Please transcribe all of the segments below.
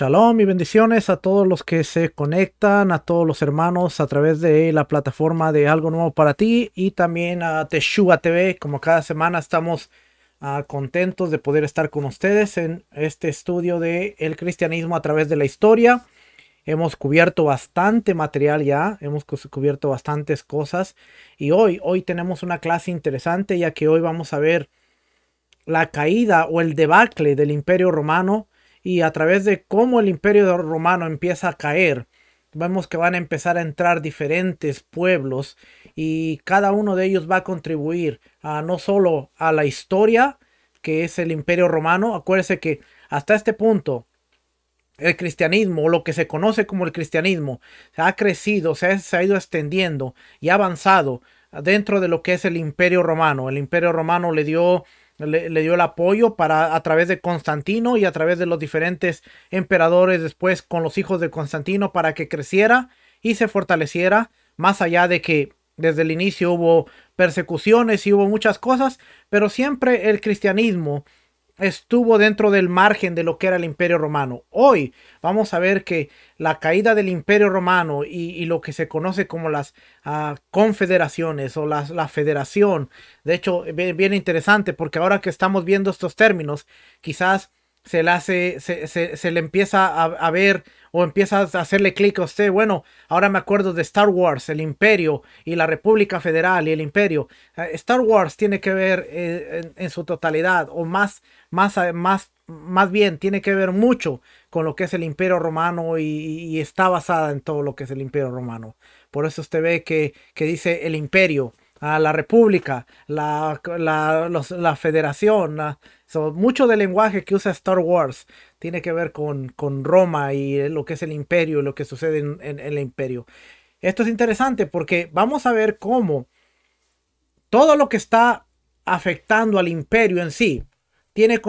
Shalom y bendiciones a todos los que se conectan, a todos los hermanos a través de la plataforma de Algo Nuevo para ti y también a Teshua TV. Como cada semana estamos ah, contentos de poder estar con ustedes en este estudio de el cristianismo a través de la historia. Hemos cubierto bastante material ya, hemos cubierto bastantes cosas y hoy, hoy tenemos una clase interesante ya que hoy vamos a ver la caída o el debacle del imperio romano y a través de cómo el imperio romano empieza a caer, vemos que van a empezar a entrar diferentes pueblos y cada uno de ellos va a contribuir a, no solo a la historia que es el imperio romano, acuérdense que hasta este punto el cristianismo, o lo que se conoce como el cristianismo, ha crecido, se ha, se ha ido extendiendo y ha avanzado dentro de lo que es el imperio romano. El imperio romano le dio le, dio el apoyo para a través de Constantino y a través de los diferentes emperadores después con los hijos de Constantino para que creciera y se fortaleciera, más allá de que desde el inicio hubo persecuciones y hubo muchas cosas, pero siempre el cristianismo estuvo dentro del margen de lo que era el imperio romano. Hoy vamos a ver que la caída del imperio romano y, lo que se conoce como las ah, confederaciones o las, la federación, de hecho, viene eh, bien interesante porque ahora que estamos viendo estos términos, quizás se le hace, se, se, le empieza a, ver o empieza a hacerle clic a usted. Bueno, ahora me acuerdo de Star Wars, el Imperio y la República Federal y el Imperio. Ah, Star Wars tiene que ver eh, en, su totalidad o más, más, eh, más, más bien tiene que ver mucho con lo que es el Imperio Romano y, está basada en todo lo que es el Imperio Romano. Por eso usted ve que, que dice el Imperio la república, la, la, federación, mucho del lenguaje que usa Star Wars tiene que ver con, Roma y lo que es el imperio, lo que sucede en, el imperio. Esto es interesante porque vamos a ver cómo todo lo que está afectando al imperio en sí tiene,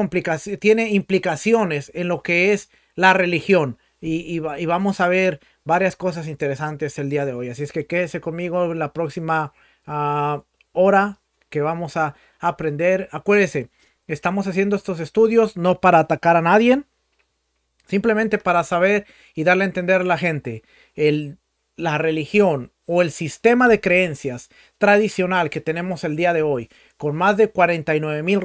tiene implicaciones en lo que es la religión. Y, y vamos a ver varias cosas interesantes el día de hoy. Así es que quédese conmigo la próxima Ahora que vamos a aprender. Acuérdense, estamos haciendo estos estudios no para atacar a nadie, simplemente para saber y darle a entender a la gente el, la religión o el sistema de creencias tradicional que tenemos el día de hoy, con más de 49 mil,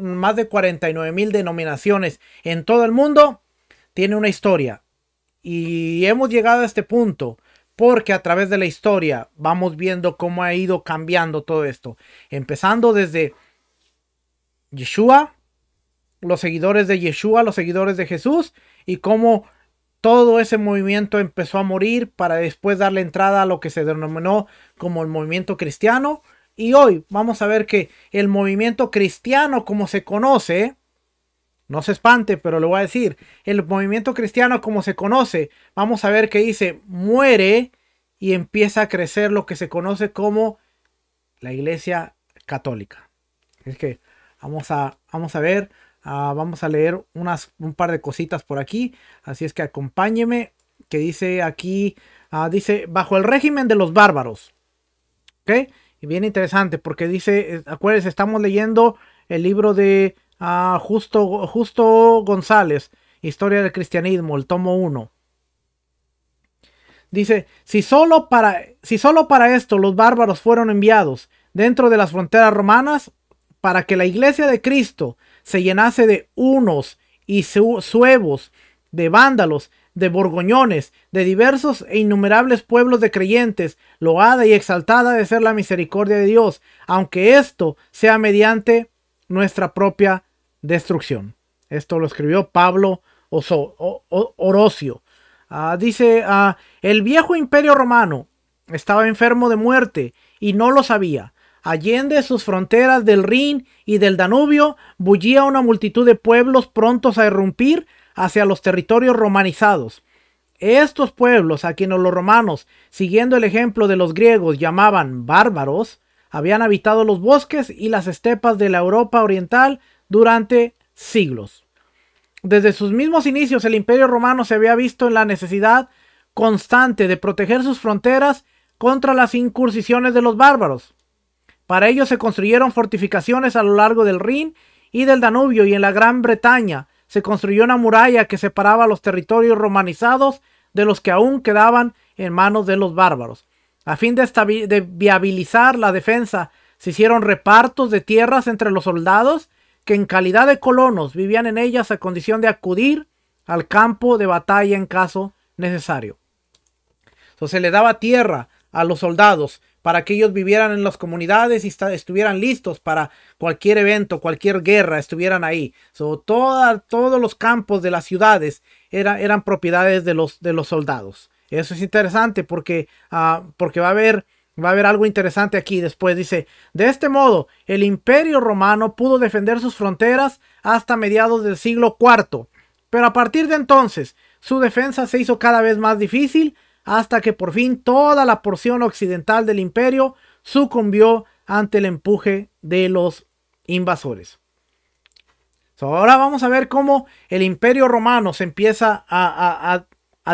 más de 49 mil denominaciones en todo el mundo, tiene una historia. Y hemos llegado a este punto porque a través de la historia vamos viendo cómo ha ido cambiando todo esto. Empezando desde Yeshua, los seguidores de Yeshua, los seguidores de Jesús, y cómo todo ese movimiento empezó a morir para después darle entrada a lo que se denominó como el movimiento cristiano. Y hoy vamos a ver que el movimiento cristiano como se conoce, no se espante, pero le voy a decir. El movimiento cristiano como se conoce, vamos a ver que dice, muere y empieza a crecer lo que se conoce como la iglesia católica. Es que vamos a, vamos a ver, ah, vamos a leer unas, un par de cositas por aquí. Así es que acompáñeme, que dice aquí, ah, dice, bajo el régimen de los bárbaros. ¿Ok? Y bien interesante porque dice, eh, acuérdense, estamos leyendo el libro de Ah, justo, Justo González, Historia del Cristianismo, el tomo 1. Dice, si solo, para, si solo para esto los bárbaros fueron enviados dentro de las fronteras romanas, para que la iglesia de Cristo se llenase de unos y suevos, de vándalos, de borgoñones, de diversos e innumerables pueblos de creyentes, loada y exaltada de ser la misericordia de Dios, aunque esto sea mediante nuestra propia destrucción. Esto lo escribió Pablo Oso, Orocio. Ah, dice, ah, el viejo imperio romano estaba enfermo de muerte y no lo sabía. Allende sus fronteras del Rin y del Danubio bullía una multitud de pueblos prontos a irrumpir hacia los territorios romanizados. Estos pueblos, a quienes los romanos, siguiendo el ejemplo de los griegos, llamaban bárbaros, habían habitado los bosques y las estepas de la Europa oriental durante siglos. Desde sus mismos inicios el imperio romano se había visto en la necesidad constante de proteger sus fronteras contra las incursiones de los bárbaros. Para ello se construyeron fortificaciones a lo largo del Rin y del Danubio y en la Gran Bretaña se construyó una muralla que separaba los territorios romanizados de los que aún quedaban en manos de los bárbaros. A fin de, de viabilizar la defensa, se hicieron repartos de tierras entre los soldados que en calidad de colonos vivían en ellas a condición de acudir al campo de batalla en caso necesario. Entonces se le daba tierra a los soldados para que ellos vivieran en las comunidades y estuvieran listos para cualquier evento, cualquier guerra, estuvieran ahí. So, todos los campos de las ciudades eran propiedades de los, de los soldados. Eso es interesante porque, ah, porque va a haber Va a haber algo interesante aquí después. Dice, de este modo, el imperio romano pudo defender sus fronteras hasta mediados del siglo IV. Pero a partir de entonces, su defensa se hizo cada vez más difícil hasta que por fin toda la porción occidental del imperio sucumbió ante el empuje de los invasores. ahora vamos a ver cómo el imperio romano se empieza a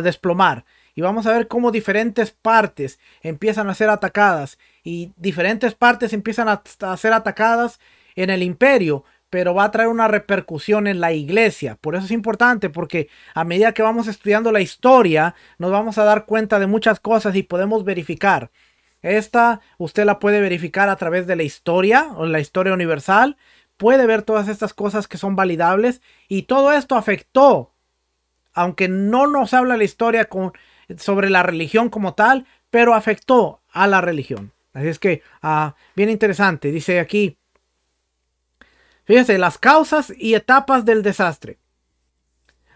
desplomar y vamos a ver cómo diferentes partes empiezan a ser atacadas y diferentes partes empiezan a, ser atacadas en el imperio, pero va a traer una repercusión en la iglesia. Por eso es importante, porque a medida que vamos estudiando la historia, nos vamos a dar cuenta de muchas cosas y podemos verificar. Esta usted la puede verificar a través de la historia o la historia universal. Puede ver todas estas cosas que son validables y todo esto afectó, aunque no nos habla la historia con, sobre la religión como tal, pero afectó a la religión. Así es que, ah, bien interesante, dice aquí, fíjense, las causas y etapas del desastre.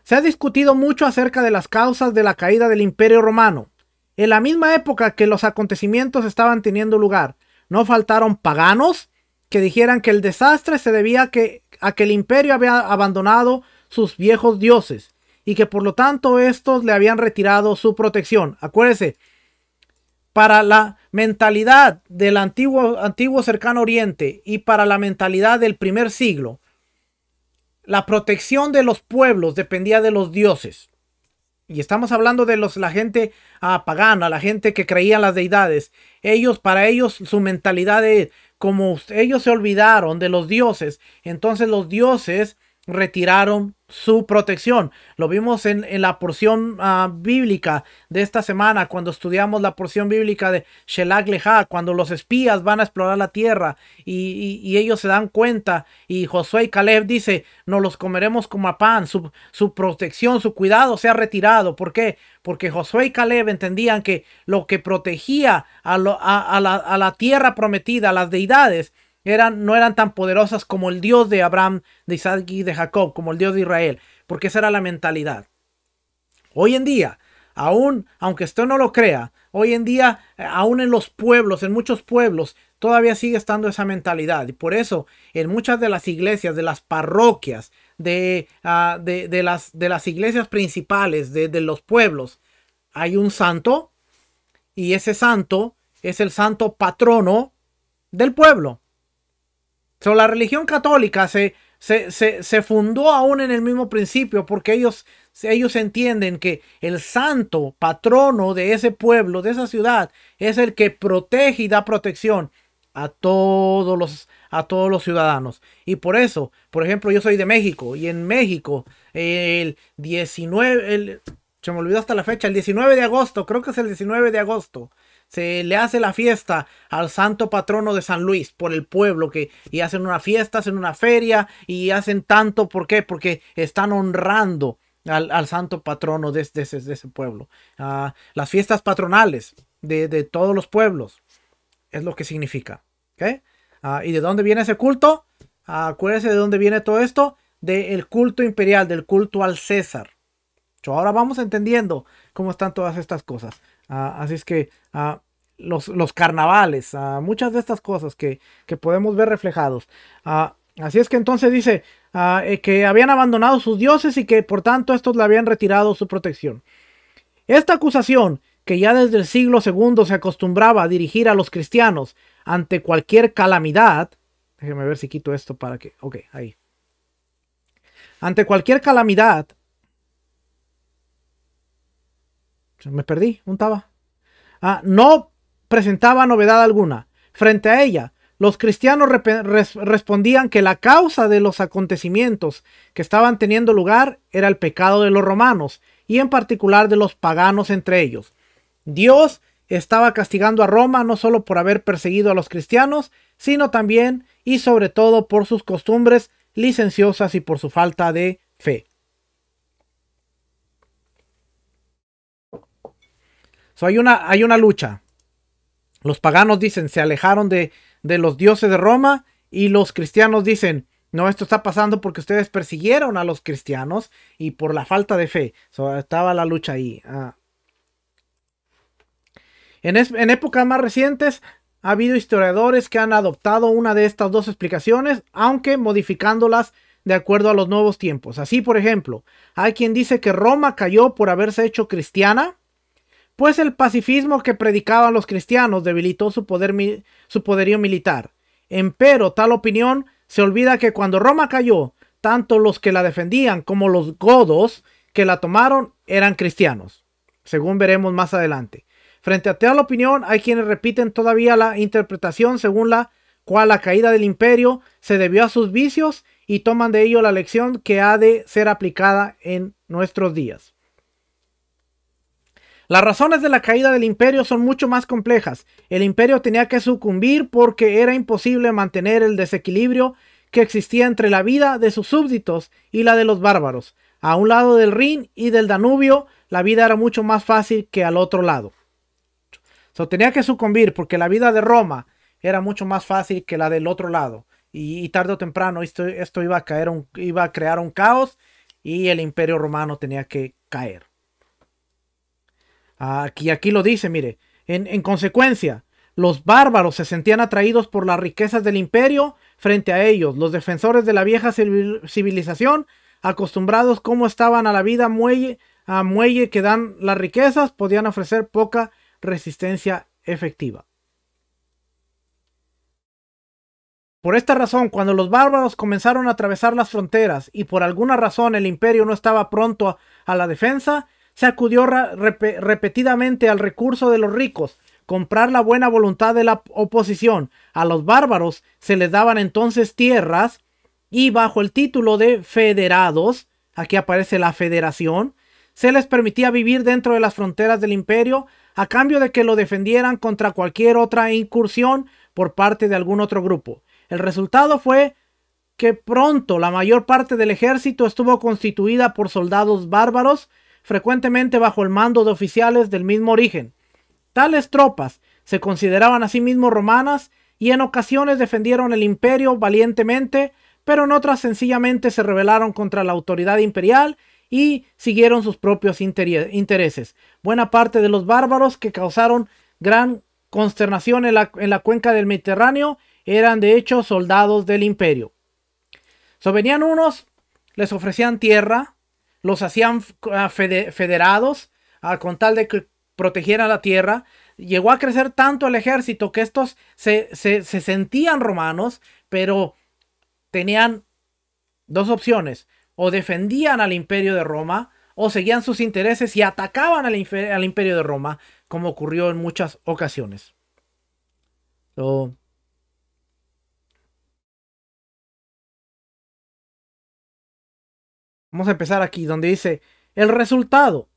Se ha discutido mucho acerca de las causas de la caída del imperio romano. En la misma época que los acontecimientos estaban teniendo lugar, no faltaron paganos que dijeran que el desastre se debía que, a que el imperio había abandonado sus viejos dioses y que por lo tanto estos le habían retirado su protección. Acuérdese, para la mentalidad del antiguo, antiguo cercano oriente y para la mentalidad del primer siglo, la protección de los pueblos dependía de los dioses. Y estamos hablando de los, la gente ah, pagana, la gente que creía en las deidades. Ellos, para ellos, su mentalidad es, como ellos se olvidaron de los dioses, entonces los dioses retiraron su protección. Lo vimos en, la porción ah, bíblica de esta semana, cuando estudiamos la porción bíblica de Shelag Leha. cuando los espías van a explorar la tierra y, ellos se dan cuenta y Josué y Caleb dice, no los comeremos como a pan, su, protección, su cuidado se ha retirado. ¿Por qué? Porque Josué y Caleb entendían que lo que protegía a, la, a la tierra prometida, a las deidades, no eran tan poderosas como el Dios de Abraham, de Isaac y de Jacob, como el Dios de Israel, porque esa era la mentalidad. Hoy en día, aún, aunque usted no lo crea, hoy en día, aún en los pueblos, en muchos pueblos, todavía sigue estando esa mentalidad. Y por eso, en muchas de las iglesias, de las parroquias, de, ah, de, las, de las iglesias principales, de los pueblos, hay un santo y ese santo es el santo patrono del pueblo la religión católica se, se, fundó aún en el mismo principio porque ellos, ellos entienden que el santo patrono de ese pueblo, de esa ciudad, es el que protege y da protección a todos los, a todos los ciudadanos. Y por eso, por ejemplo, yo soy de México y en México el 19, se me olvidó hasta la fecha, el 19 de agosto, creo que es el 19 de agosto, se le hace la fiesta al santo patrono de San Luis por el pueblo que y hacen una fiesta, hacen una feria y hacen tanto, ¿por qué? Porque están honrando al, santo patrono de, ese, pueblo. Ah, las fiestas patronales de, de, todos los pueblos es lo que significa. ¿okay? Ah, ¿Y de dónde viene ese culto? Ah, acuérdese acuérdense de dónde viene todo esto, del culto imperial, del culto al César. Ahora vamos entendiendo cómo están todas estas cosas. Ah, así es que ah, los, los, carnavales, ah, muchas de estas cosas que, que podemos ver reflejados. así es que entonces dice eh, que habían abandonado sus dioses y que por tanto estos le habían retirado su protección. Esta acusación, que ya desde el siglo II se acostumbraba a dirigir a los cristianos ante cualquier calamidad, déjeme ver si quito esto para que, ok, ahí. Ante cualquier calamidad, me perdí, un ah, no presentaba novedad alguna. Frente a ella, los cristianos respondían que la causa de los acontecimientos que estaban teniendo lugar era el pecado de los romanos y en particular de los paganos entre ellos. Dios estaba castigando a Roma no solo por haber perseguido a los cristianos, sino también y sobre todo por sus costumbres licenciosas y por su falta de fe. hay, una, hay una lucha. Los paganos dicen, se alejaron de, los dioses de Roma y los cristianos dicen, no, esto está pasando porque ustedes persiguieron a los cristianos y por la falta de fe. estaba la lucha ahí. Ah. En, en, épocas más recientes ha habido historiadores que han adoptado una de estas dos explicaciones, aunque modificándolas de acuerdo a los nuevos tiempos. Así, por ejemplo, hay quien dice que Roma cayó por haberse hecho cristiana pues el pacifismo que predicaban los cristianos debilitó su, poder, poderío militar. Empero tal opinión se olvida que cuando Roma cayó, tanto los que la defendían como los godos que la tomaron eran cristianos, según veremos más adelante. Frente a tal opinión, hay quienes repiten todavía la interpretación según la cual la caída del imperio se debió a sus vicios y toman de ello la lección que ha de ser aplicada en nuestros días. Las razones de la caída del imperio son mucho más complejas. El imperio tenía que sucumbir porque era imposible mantener el desequilibrio que existía entre la vida de sus súbditos y la de los bárbaros. A un lado del Rin y del Danubio, la vida era mucho más fácil que al otro lado. So, tenía que sucumbir porque la vida de Roma era mucho más fácil que la del otro lado. Y, tarde o temprano esto, esto, iba, a caer un, iba a crear un caos y el imperio romano tenía que caer. Aquí, aquí lo dice, mire. En, en consecuencia, los bárbaros se sentían atraídos por las riquezas del imperio frente a ellos. Los defensores de la vieja civilización, acostumbrados como estaban a la vida muelle, a muelle que dan las riquezas, podían ofrecer poca resistencia efectiva. Por esta razón, cuando los bárbaros comenzaron a atravesar las fronteras y por alguna razón el imperio no estaba pronto a, la defensa, se acudió repetidamente al recurso de los ricos, comprar la buena voluntad de la oposición. A los bárbaros se les daban entonces tierras y bajo el título de federados, aquí aparece la federación, se les permitía vivir dentro de las fronteras del imperio a cambio de que lo defendieran contra cualquier otra incursión por parte de algún otro grupo. El resultado fue que pronto la mayor parte del ejército estuvo constituida por soldados bárbaros frecuentemente bajo el mando de oficiales del mismo origen. Tales tropas se consideraban a sí mismos romanas y en ocasiones defendieron el imperio valientemente, pero en otras sencillamente se rebelaron contra la autoridad imperial y siguieron sus propios intereses. Buena parte de los bárbaros que causaron gran consternación en la, cuenca del Mediterráneo eran de hecho soldados del imperio. Sovenían venían unos, les ofrecían tierra, los hacían ah, federados ah, con tal de que protegieran la tierra. Llegó a crecer tanto el ejército que estos se, se, sentían romanos, pero tenían dos opciones. O defendían al imperio de Roma, o seguían sus intereses y atacaban al, imperio de Roma, como ocurrió en muchas ocasiones. Vamos a empezar aquí, donde dice el resultado.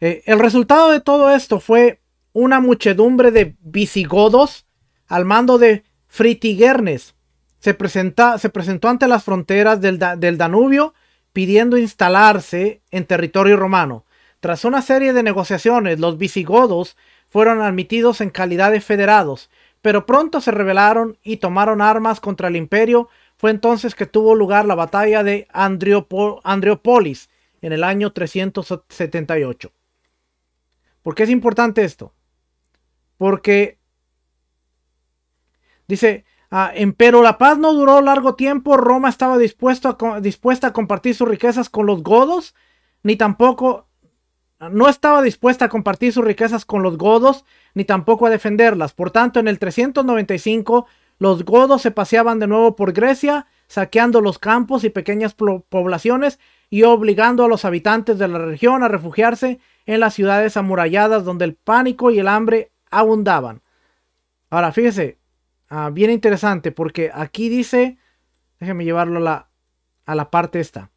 Eh, el resultado de todo esto fue una muchedumbre de visigodos al mando de Fritigernes. Se, presentó ante las fronteras del, del Danubio pidiendo instalarse en territorio romano. Tras una serie de negociaciones, los visigodos fueron admitidos en calidad de federados, pero pronto se rebelaron y tomaron armas contra el imperio. Fue entonces que tuvo lugar la batalla de Andrópolis en el año 378. ¿Por qué es importante esto? Porque dice, ah, Pero la paz no duró largo tiempo, Roma estaba dispuesta a compartir sus riquezas con los godos, ni tampoco no estaba dispuesta a compartir sus riquezas con los godos, ni tampoco a defenderlas. Por tanto, en el 395, los godos se paseaban de nuevo por Grecia, saqueando los campos y pequeñas poblaciones y obligando a los habitantes de la región a refugiarse en las ciudades amuralladas donde el pánico y el hambre abundaban. Ahora, fíjese, ah, bien interesante, porque aquí dice, déjeme llevarlo a la, a la parte esta.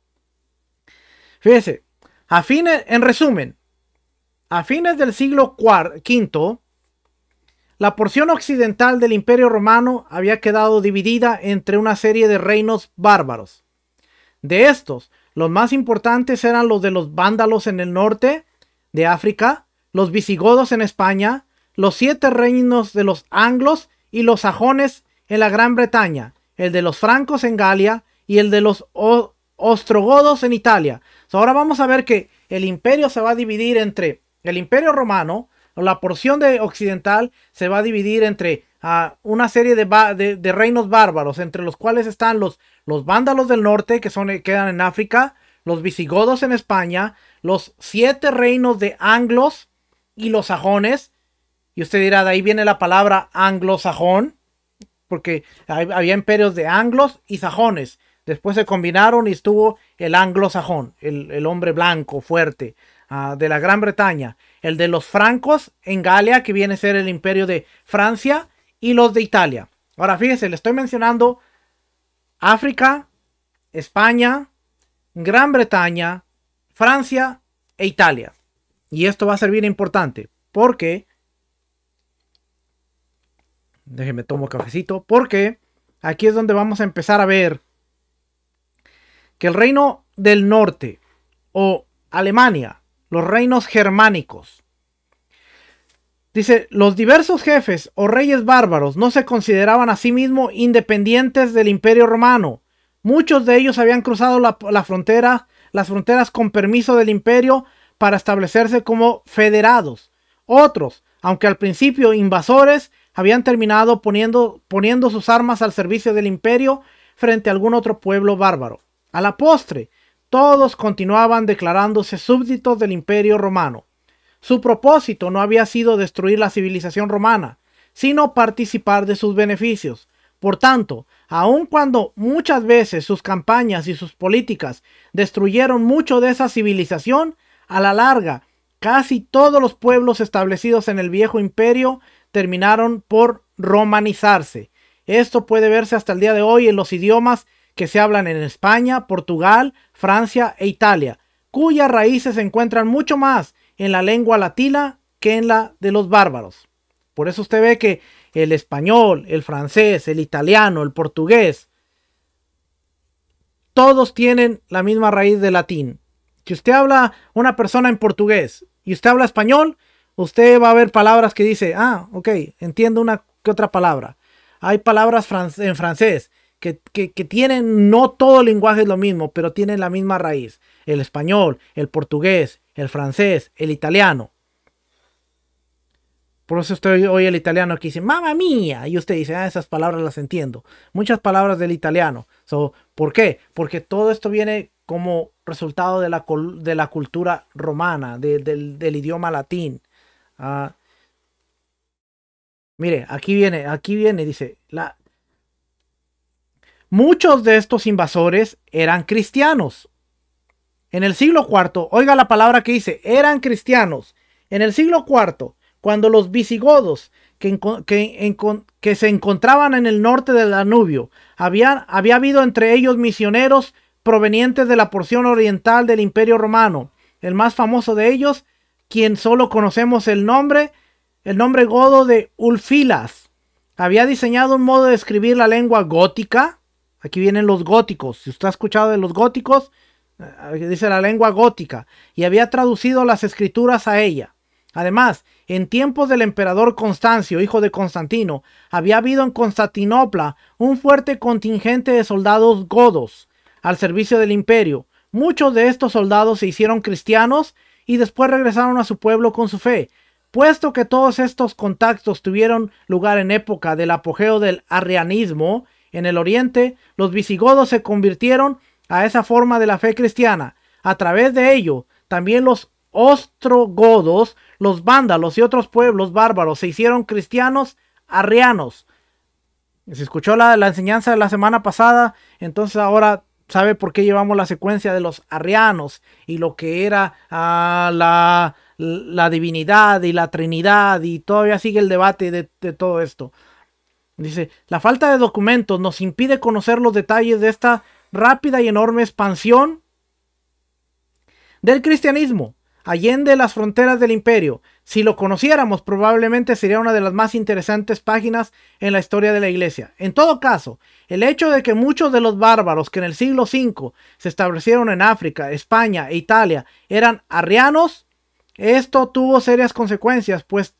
Fíjese, en resumen, a fines del siglo V, la porción occidental del Imperio Romano había quedado dividida entre una serie de reinos bárbaros. De estos, los más importantes eran los de los vándalos en el norte de África, los visigodos en España, los siete reinos de los anglos y los sajones en la Gran Bretaña, el de los francos en Galia y el de los ostrogodos en Italia. ahora vamos a ver que el imperio se va a dividir entre el imperio romano, la porción de occidental se va a dividir entre ah, una serie de, reinos bárbaros, entre los cuales están los, los vándalos del norte, que son, quedan en África, los visigodos en España, los siete reinos de anglos y los sajones. Y usted dirá, de ahí viene la palabra anglosajón, porque había imperios de anglos y sajones. Después se combinaron y estuvo el anglosajón, el, el hombre blanco fuerte ah, de la Gran Bretaña, el de los francos en Galia, que viene a ser el imperio de Francia, y los de Italia. Ahora fíjense, le estoy mencionando África, España, Gran Bretaña, Francia e Italia. Y esto va a ser bien importante porque, déjeme tomo cafecito, porque aquí es donde vamos a empezar a ver que el reino del norte o Alemania, los reinos germánicos, dice, los diversos jefes o reyes bárbaros no se consideraban a sí mismos independientes del imperio romano. Muchos de ellos habían cruzado la, frontera, las fronteras con permiso del imperio para establecerse como federados. Otros, aunque al principio invasores, habían terminado poniendo, poniendo sus armas al servicio del imperio frente a algún otro pueblo bárbaro. A la postre, todos continuaban declarándose súbditos del imperio romano. Su propósito no había sido destruir la civilización romana, sino participar de sus beneficios. Por tanto, aun cuando muchas veces sus campañas y sus políticas destruyeron mucho de esa civilización, a la larga, casi todos los pueblos establecidos en el viejo imperio terminaron por romanizarse. Esto puede verse hasta el día de hoy en los idiomas que se hablan en España, Portugal, Francia e Italia, cuyas raíces se encuentran mucho más en la lengua latina que en la de los bárbaros. Por eso usted ve que el español, el francés, el italiano, el portugués, todos tienen la misma raíz de latín. Si usted habla una persona en portugués y usted habla español, usted va a ver palabras que dice, ah, ok, entiendo una que otra palabra. Hay palabras en francés que, tienen, no todo lenguaje es lo mismo, pero tienen la misma raíz. El español, el portugués, el francés, el italiano. Por eso estoy hoy el italiano aquí dice, mamá mía, y usted dice, ah, esas palabras las entiendo. Muchas palabras del italiano. ¿Por qué? Porque todo esto viene como resultado de la, de la cultura romana, del, idioma latín. Ah, mire, aquí viene, aquí viene, dice, la, Muchos de estos invasores eran cristianos. En el siglo IV, oiga la palabra que dice, eran cristianos. En el siglo IV, cuando los visigodos que, que, se encontraban en el norte del Danubio, había habido entre ellos misioneros provenientes de la porción oriental del Imperio Romano. El más famoso de ellos, quien solo conocemos el nombre, el nombre godo de Ulfilas. Había diseñado un modo de escribir la lengua gótica Aquí vienen los góticos. Si usted ha escuchado de los góticos, eh, eh, dice la lengua gótica, y había traducido las escrituras a ella. Además, en tiempos del emperador Constancio, hijo de Constantino, había habido en Constantinopla un fuerte contingente de soldados godos al servicio del imperio. Muchos de estos soldados se hicieron cristianos y después regresaron a su pueblo con su fe. Puesto que todos estos contactos tuvieron lugar en época del apogeo del arrianismo, en el oriente, los visigodos se convirtieron a esa forma de la fe cristiana. A través de ello, también los ostrogodos, los vándalos y otros pueblos bárbaros se hicieron cristianos arrianos. Se escuchó la, enseñanza de la semana pasada, entonces ahora sabe por qué llevamos la secuencia de los arrianos y lo que era ah, la, divinidad y la trinidad y todavía sigue el debate de todo esto. Dice, la falta de documentos nos impide conocer los detalles de esta rápida y enorme expansión del cristianismo, allende las fronteras del imperio. Si lo conociéramos, probablemente sería una de las más interesantes páginas en la historia de la iglesia. En todo caso, el hecho de que muchos de los bárbaros que en el siglo V se establecieron en África, España e Italia eran arrianos, esto tuvo serias consecuencias, pues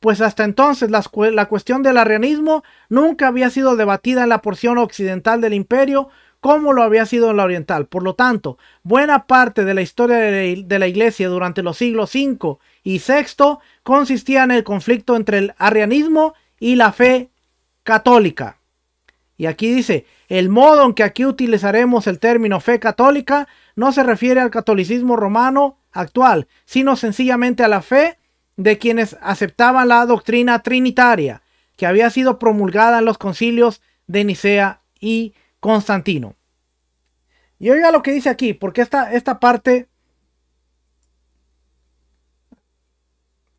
pues hasta entonces la, cuestión del arrianismo nunca había sido debatida en la porción occidental del imperio como lo había sido en la oriental. Por lo tanto, buena parte de la historia de la iglesia durante los siglos V y VI consistía en el conflicto entre el arrianismo y la fe católica. Y aquí dice, el modo en que aquí utilizaremos el término fe católica no se refiere al catolicismo romano actual, sino sencillamente a la fe de quienes aceptaban la doctrina trinitaria que había sido promulgada en los concilios de Nicea y Constantino. Y oiga lo que dice aquí, porque esta, esta parte,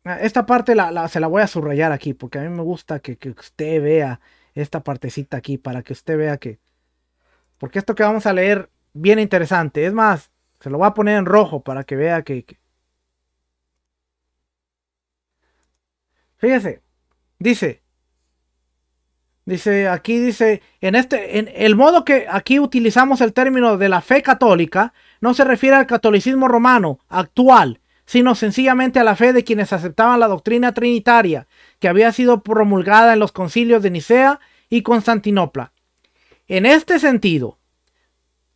esta parte la, se la voy a subrayar aquí, porque a mí me gusta que, usted vea esta partecita aquí, para que usted vea que, porque esto que vamos a leer, bien interesante. Es más, se lo voy a poner en rojo para que vea que Fíjese, dice, dice, aquí dice, en este, en el modo que aquí utilizamos el término de la fe católica, no se refiere al catolicismo romano actual, sino sencillamente a la fe de quienes aceptaban la doctrina trinitaria que había sido promulgada en los concilios de Nicea y Constantinopla. En este sentido,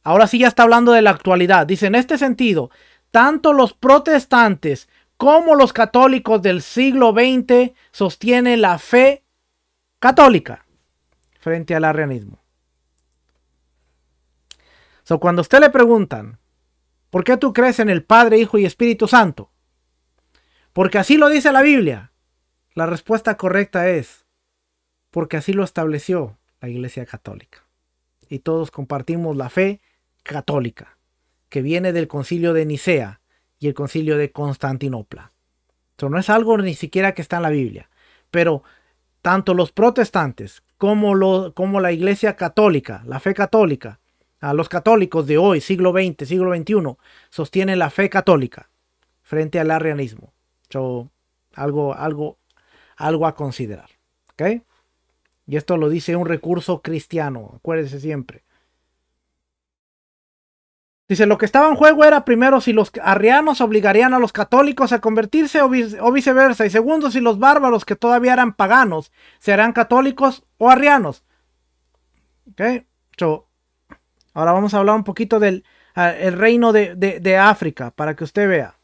ahora sí ya está hablando de la actualidad, dice, en este sentido, tanto los protestantes cómo los católicos del siglo XX sostienen la fe católica frente al arrianismo. So, cuando a usted le preguntan, ¿por qué tú crees en el Padre, Hijo y Espíritu Santo? Porque así lo dice la Biblia. La respuesta correcta es, porque así lo estableció la Iglesia Católica. Y todos compartimos la fe católica, que viene del concilio de Nicea, y el concilio de Constantinopla. Esto no es algo ni siquiera que está en la Biblia, pero tanto los protestantes como, lo, como la iglesia católica, la fe católica, a los católicos de hoy, siglo XX, siglo XXI, sostienen la fe católica frente al arrianismo. Esto algo, algo, algo a considerar. ¿okay? Y esto lo dice un recurso cristiano, acuérdense siempre. Dice, lo que estaba en juego era primero si los arrianos obligarían a los católicos a convertirse o, viceversa, y segundo si los bárbaros que todavía eran paganos serán católicos o arrianos. Ok, ahora vamos a hablar un poquito del ah, reino de, África para que usted vea.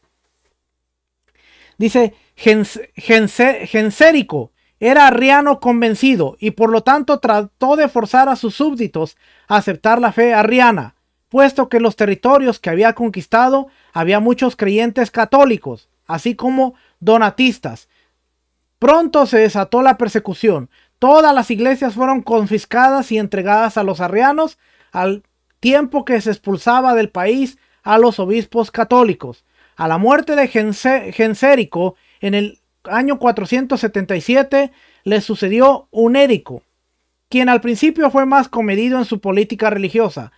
Dice, gens Gensérico era arriano convencido y por lo tanto trató de forzar a sus súbditos a aceptar la fe arriana puesto que en los territorios que había conquistado había muchos creyentes católicos, así como donatistas. Pronto se desató la persecución. Todas las iglesias fueron confiscadas y entregadas a los arrianos al tiempo que se expulsaba del país a los obispos católicos. A la muerte de Gensérico en el año 477 le sucedió un Unérico, quien al principio fue más comedido en su política religiosa,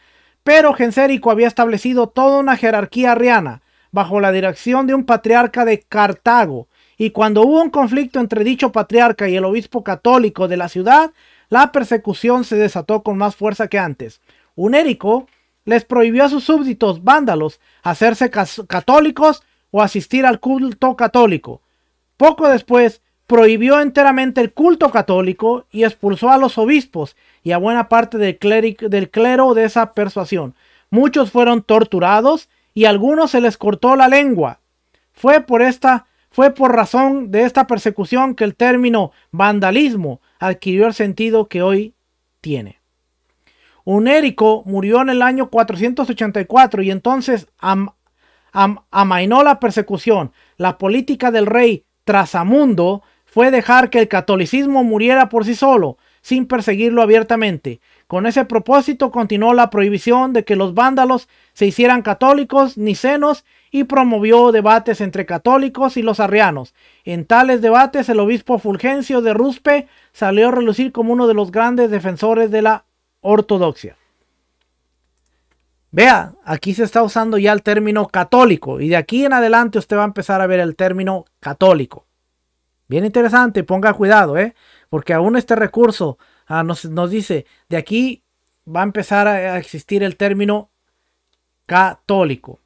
pero Genserico había establecido toda una jerarquía arriana bajo la dirección de un patriarca de Cartago, y cuando hubo un conflicto entre dicho patriarca y el obispo católico de la ciudad, la persecución se desató con más fuerza que antes. Unérico les prohibió a sus súbditos vándalos hacerse católicos o asistir al culto católico. Poco después, prohibió enteramente el culto católico y expulsó a los obispos y a buena parte del, clero de esa persuasión. Muchos fueron torturados y a algunos se les cortó la lengua. Fue por esta fue por razón de esta persecución que el término vandalismo adquirió el sentido que hoy tiene. Unérico murió en el año 484 y entonces amainó la persecución. La política del rey Trasamundo fue dejar que el catolicismo muriera por sí solo, sin perseguirlo abiertamente. Con ese propósito continuó la prohibición de que los vándalos se hicieran católicos nicenos y promovió debates entre católicos y los arrianos. En tales debates el obispo Fulgencio de Ruspe salió a relucir como uno de los grandes defensores de la ortodoxia. Vea, aquí se está usando ya el término católico y de aquí en adelante usted va a empezar a ver el término católico. Bien interesante, ponga cuidado, ¿eh? Porque aún este recurso ah, nos, dice, de aquí va a empezar a existir el término católico.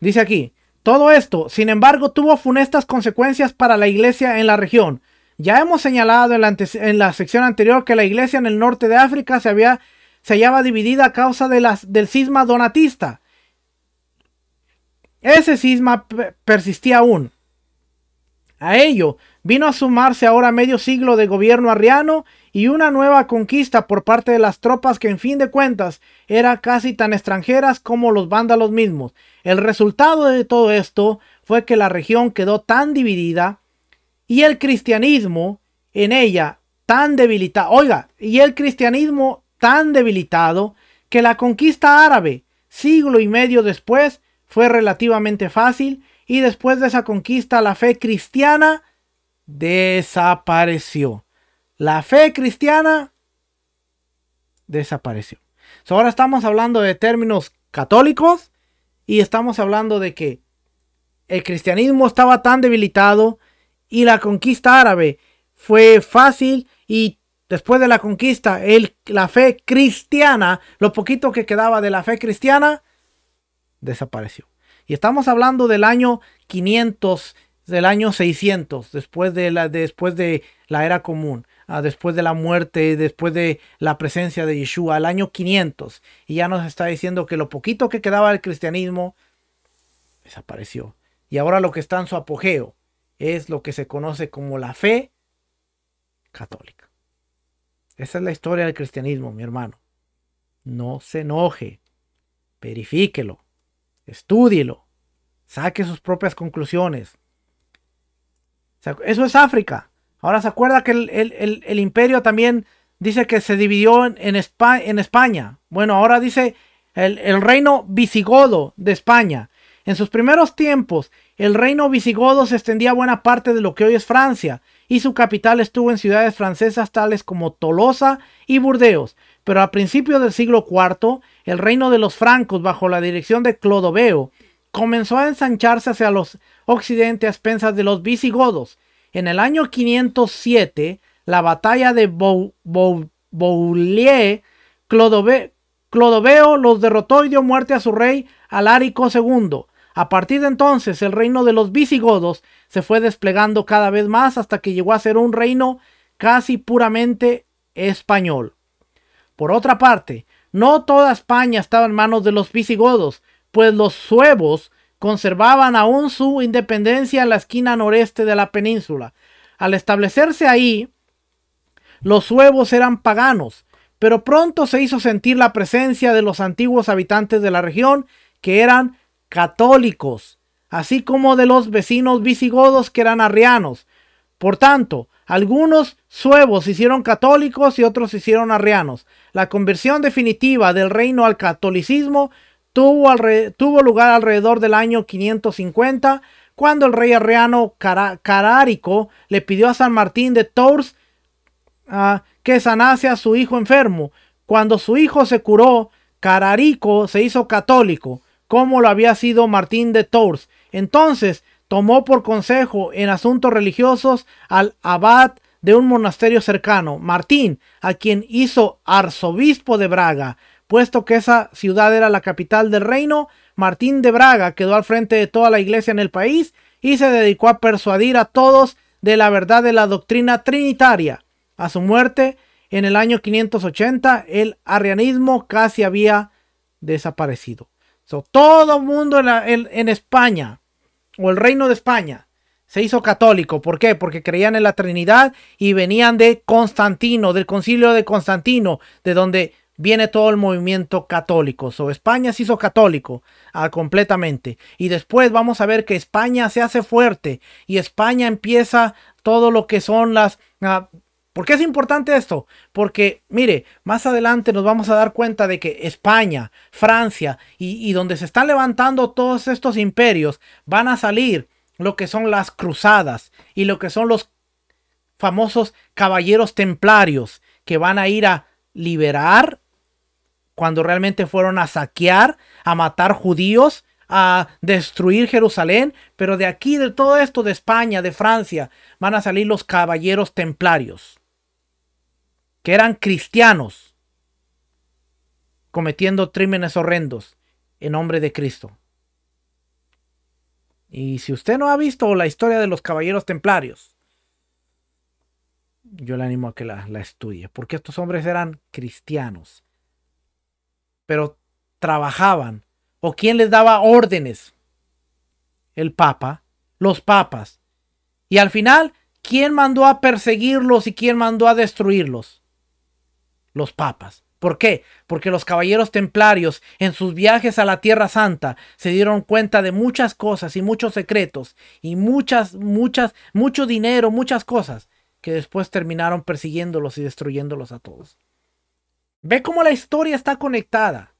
Dice aquí, todo esto, sin embargo, tuvo funestas consecuencias para la iglesia en la región. Ya hemos señalado en la, en la sección anterior que la iglesia en el norte de África se, había, se hallaba dividida a causa de las, del cisma donatista. Ese cisma persistía aún. A ello vino a sumarse ahora medio siglo de gobierno arriano y una nueva conquista por parte de las tropas que en fin de cuentas eran casi tan extranjeras como los vándalos mismos. El resultado de todo esto fue que la región quedó tan dividida y el cristianismo en ella tan debilitado, oiga, y el cristianismo tan debilitado que la conquista árabe siglo y medio después fue relativamente fácil y después de esa conquista la fe cristiana desapareció. La fe cristiana desapareció. ahora estamos hablando de términos católicos y estamos hablando de que el cristianismo estaba tan debilitado y la conquista árabe fue fácil y después de la conquista el, la fe cristiana, lo poquito que quedaba de la fe cristiana, desapareció. Y estamos hablando del año 500, del año 600, después de la, después de la era común, ah, después de la muerte, después de la presencia de Yeshua, al año 500. Y ya nos está diciendo que lo poquito que quedaba del cristianismo desapareció. Y ahora lo que está en su apogeo es lo que se conoce como la fe católica. Esa es la historia del cristianismo, mi hermano. No se enoje, verifíquelo estúdielo, saque sus propias conclusiones. Eso es África. Ahora se acuerda que el, imperio también dice que se dividió en, en, España, Bueno, ahora dice el reino visigodo de España. En sus primeros tiempos, el reino visigodo se extendía buena parte de lo que hoy es Francia, y su capital estuvo en ciudades francesas tales como Tolosa y Burdeos, pero a principios del siglo IV, el reino de los francos, bajo la dirección de Clodoveo, comenzó a ensancharse hacia los occidentes a expensas de los visigodos. En el año 507, la batalla de Clodoveo los derrotó y dio muerte a su rey Alarico II. A partir de entonces, el reino de los visigodos se fue desplegando cada vez más hasta que llegó a ser un reino casi puramente español. Por otra parte, no toda España estaba en manos de los visigodos, pues los suevos conservaban aún su independencia en la esquina noreste de la península. Al establecerse ahí, los suevos eran paganos, pero pronto se hizo sentir la presencia de los antiguos habitantes de la región, que eran católicos, así como de los vecinos visigodos que eran arrianos. Por tanto, algunos suevos se hicieron católicos y otros se hicieron arrianos. La conversión definitiva del reino al catolicismo tuvo, lugar alrededor del año 550, cuando el rey arriano Cararico le pidió a San Martín de Tours ah, que sanase a su hijo enfermo. Cuando su hijo se curó, Cararico se hizo católico, como lo había sido Martín de Tours. Entonces, tomó por consejo en asuntos religiosos al abad de un monasterio cercano, Martín, a quien hizo arzobispo de Braga. Puesto que esa ciudad era la capital del reino, Martín de Braga quedó al frente de toda la iglesia en el país y se dedicó a persuadir a todos de la verdad de la doctrina trinitaria. A su muerte, en el año 580, el arrianismo casi había desaparecido. todo el mundo en España o el reino de España se hizo católico. ¿Por qué? Porque creían en la Trinidad y venían de Constantino, del concilio de Constantino, de donde viene todo el movimiento católico. So, España se hizo católico ah, completamente. Y después vamos a ver que España se hace fuerte y España empieza todo lo que son las ah, ¿Por qué es importante esto? Porque, mire, más adelante nos vamos a dar cuenta de que España, Francia y, donde se están levantando todos estos imperios van a salir lo que son las cruzadas y lo que son los famosos caballeros templarios que van a ir a liberar cuando realmente fueron a saquear, a matar judíos, a destruir Jerusalén, pero de aquí, de todo esto, de España, de Francia, van a salir los caballeros templarios que eran cristianos cometiendo crímenes horrendos en nombre de Cristo. Y si usted no ha visto la historia de los caballeros templarios, yo le animo a que la, la estudie, porque estos hombres eran cristianos, pero trabajaban, o quién les daba órdenes, el Papa, los papas. Y al final, ¿quién mandó a perseguirlos y quién mandó a destruirlos? los papas. ¿Por qué? Porque los caballeros templarios en sus viajes a la Tierra Santa se dieron cuenta de muchas cosas y muchos secretos y muchas, muchas, mucho dinero, muchas cosas que después terminaron persiguiéndolos y destruyéndolos a todos. Ve cómo la historia está conectada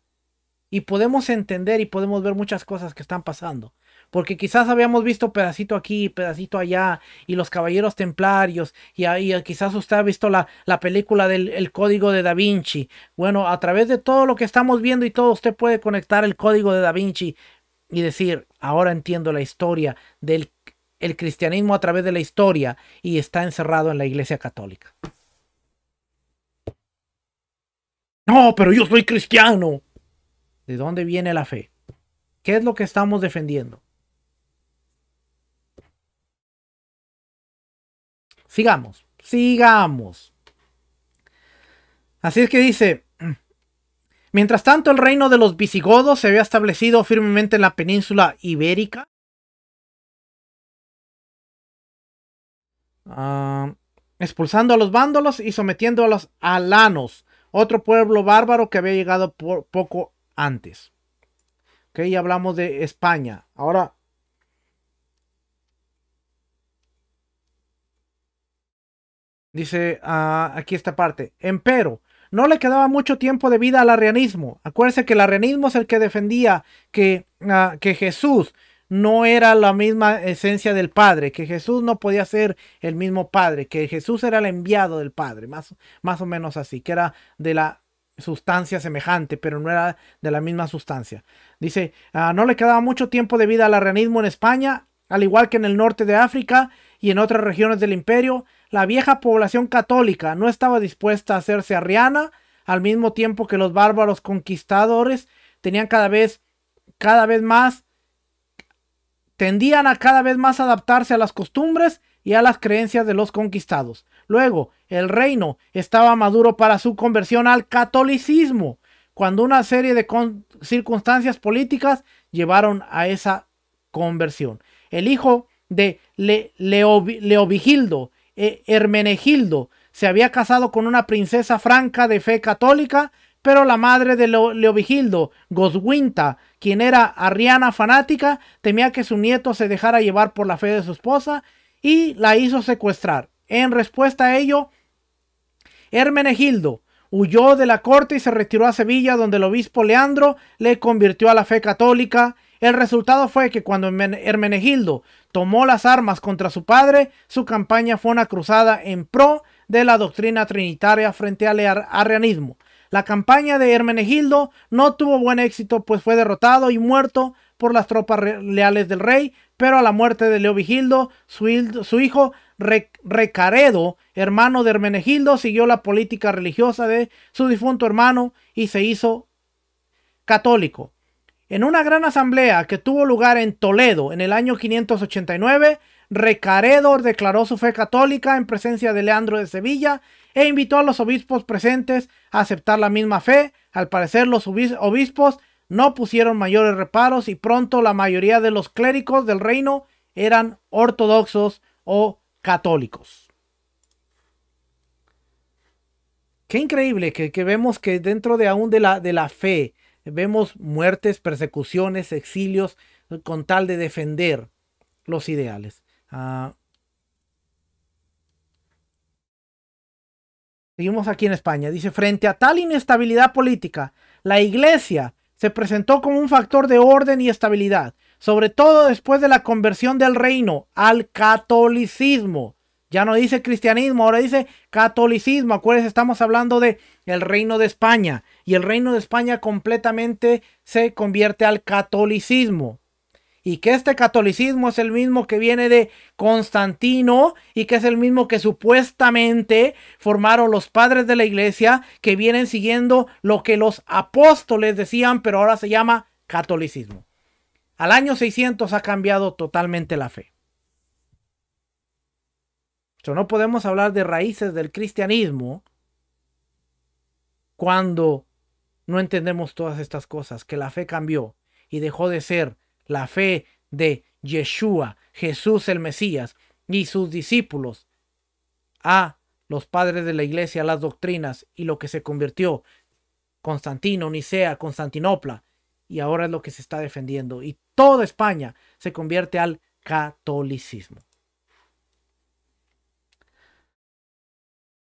y podemos entender y podemos ver muchas cosas que están pasando porque quizás habíamos visto pedacito aquí, pedacito allá, y los caballeros templarios, y, ahí eh, quizás usted ha visto la, película del código de Da Vinci. Bueno, a través de todo lo que estamos viendo y todo, usted puede conectar el código de Da Vinci y decir, ahora entiendo la historia del cristianismo a través de la historia y está encerrado en la iglesia católica. No, pero yo soy cristiano. ¿De dónde viene la fe? ¿Qué es lo que estamos defendiendo? Sigamos, sigamos. Así es que dice, mm, mientras tanto el reino de los visigodos se había establecido firmemente en la península ibérica. Ah, expulsando a los vándalos y sometiendo a los alanos, otro pueblo bárbaro que había llegado poco antes. Ok, ya hablamos de España. Ahora Dice ah, aquí esta parte. Empero, no le quedaba mucho tiempo de vida al arrianismo. Acuérdense que el arrianismo es el que defendía que, ah, que Jesús no era la misma esencia del Padre, que Jesús no podía ser el mismo Padre, que Jesús era el enviado del Padre, más, más o menos así, que era de la sustancia semejante, pero no era de la misma sustancia. Dice, ah, no le quedaba mucho tiempo de vida al arrianismo en España, al igual que en el norte de África y en otras regiones del imperio, la vieja población católica no estaba dispuesta a hacerse arriana, al mismo tiempo que los bárbaros conquistadores tenían cada vez, cada vez más, tendían a cada vez más adaptarse a las costumbres y a las creencias de los conquistados. Luego, el reino estaba maduro para su conversión al catolicismo, cuando una serie de circunstancias políticas llevaron a esa conversión. El hijo de Leovigildo, eh, Hermenegildo se había casado con una princesa franca de fe católica, pero la madre de Leovigildo, Goswinta, quien era arriana fanática, temía que su nieto se dejara llevar por la fe de su esposa y la hizo secuestrar. En respuesta a ello, Hermenegildo huyó de la corte y se retiró a Sevilla, donde el obispo Leandro le convirtió a la fe católica el resultado fue que cuando Hermenegildo tomó las armas contra su padre, su campaña fue una cruzada en pro de la doctrina trinitaria frente al arrianismo. La campaña de Hermenegildo no tuvo buen éxito, pues fue derrotado y muerto por las tropas leales del rey, pero a la muerte de Leovigildo, su, su hijo Recaredo, hermano de Hermenegildo, siguió la política religiosa de su difunto hermano y se hizo católico. En una gran asamblea que tuvo lugar en Toledo en el año 589, Recaredo declaró su fe católica en presencia de Leandro de Sevilla e invitó a los obispos presentes a aceptar la misma fe. Al parecer los obispos no pusieron mayores reparos y pronto la mayoría de los clérigos del reino eran ortodoxos o católicos. Qué increíble que, vemos que dentro de aún de la, de la fe, Vemos muertes, persecuciones, exilios, con tal de defender los ideales. Ah, seguimos aquí en España. Dice, frente a tal inestabilidad política, la Iglesia se presentó como un factor de orden y estabilidad, sobre todo después de la conversión del reino al catolicismo. Ya no dice cristianismo, ahora dice catolicismo. Acuérdense, estamos hablando de el reino de España. Y el reino de España completamente se convierte al catolicismo. Y que este catolicismo es el mismo que viene de Constantino y que es el mismo que supuestamente formaron los padres de la iglesia que vienen siguiendo lo que los apóstoles decían, pero ahora se llama catolicismo. Al año 600 ha cambiado totalmente la fe no podemos hablar de raíces del cristianismo cuando no entendemos todas estas cosas, que la fe cambió y dejó de ser la fe de Yeshua, Jesús el Mesías y sus discípulos a los padres de la iglesia, las doctrinas y lo que se convirtió Constantino, Nicea, Constantinopla y ahora es lo que se está defendiendo y toda España se convierte al catolicismo.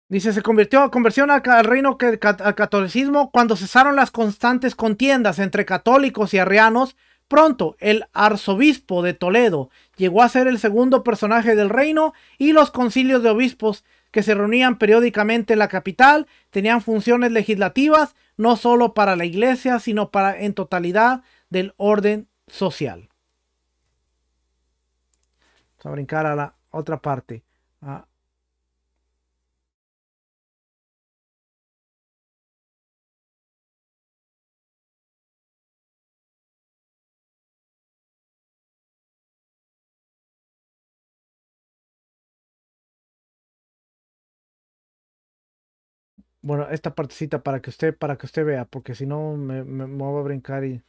Dice, se convirtió a conversión al, reino al catolicismo cuando cesaron las constantes contiendas entre católicos y arrianos. Pronto, el arzobispo de Toledo llegó a ser el segundo personaje del reino y los concilios de obispos que se reunían periódicamente en la capital tenían funciones legislativas no solo para la iglesia, sino para en totalidad del orden social. Vamos a brincar a la otra parte. Ah, bueno, esta partecita para que usted, para que usted vea, porque si no me, me, a brincar y.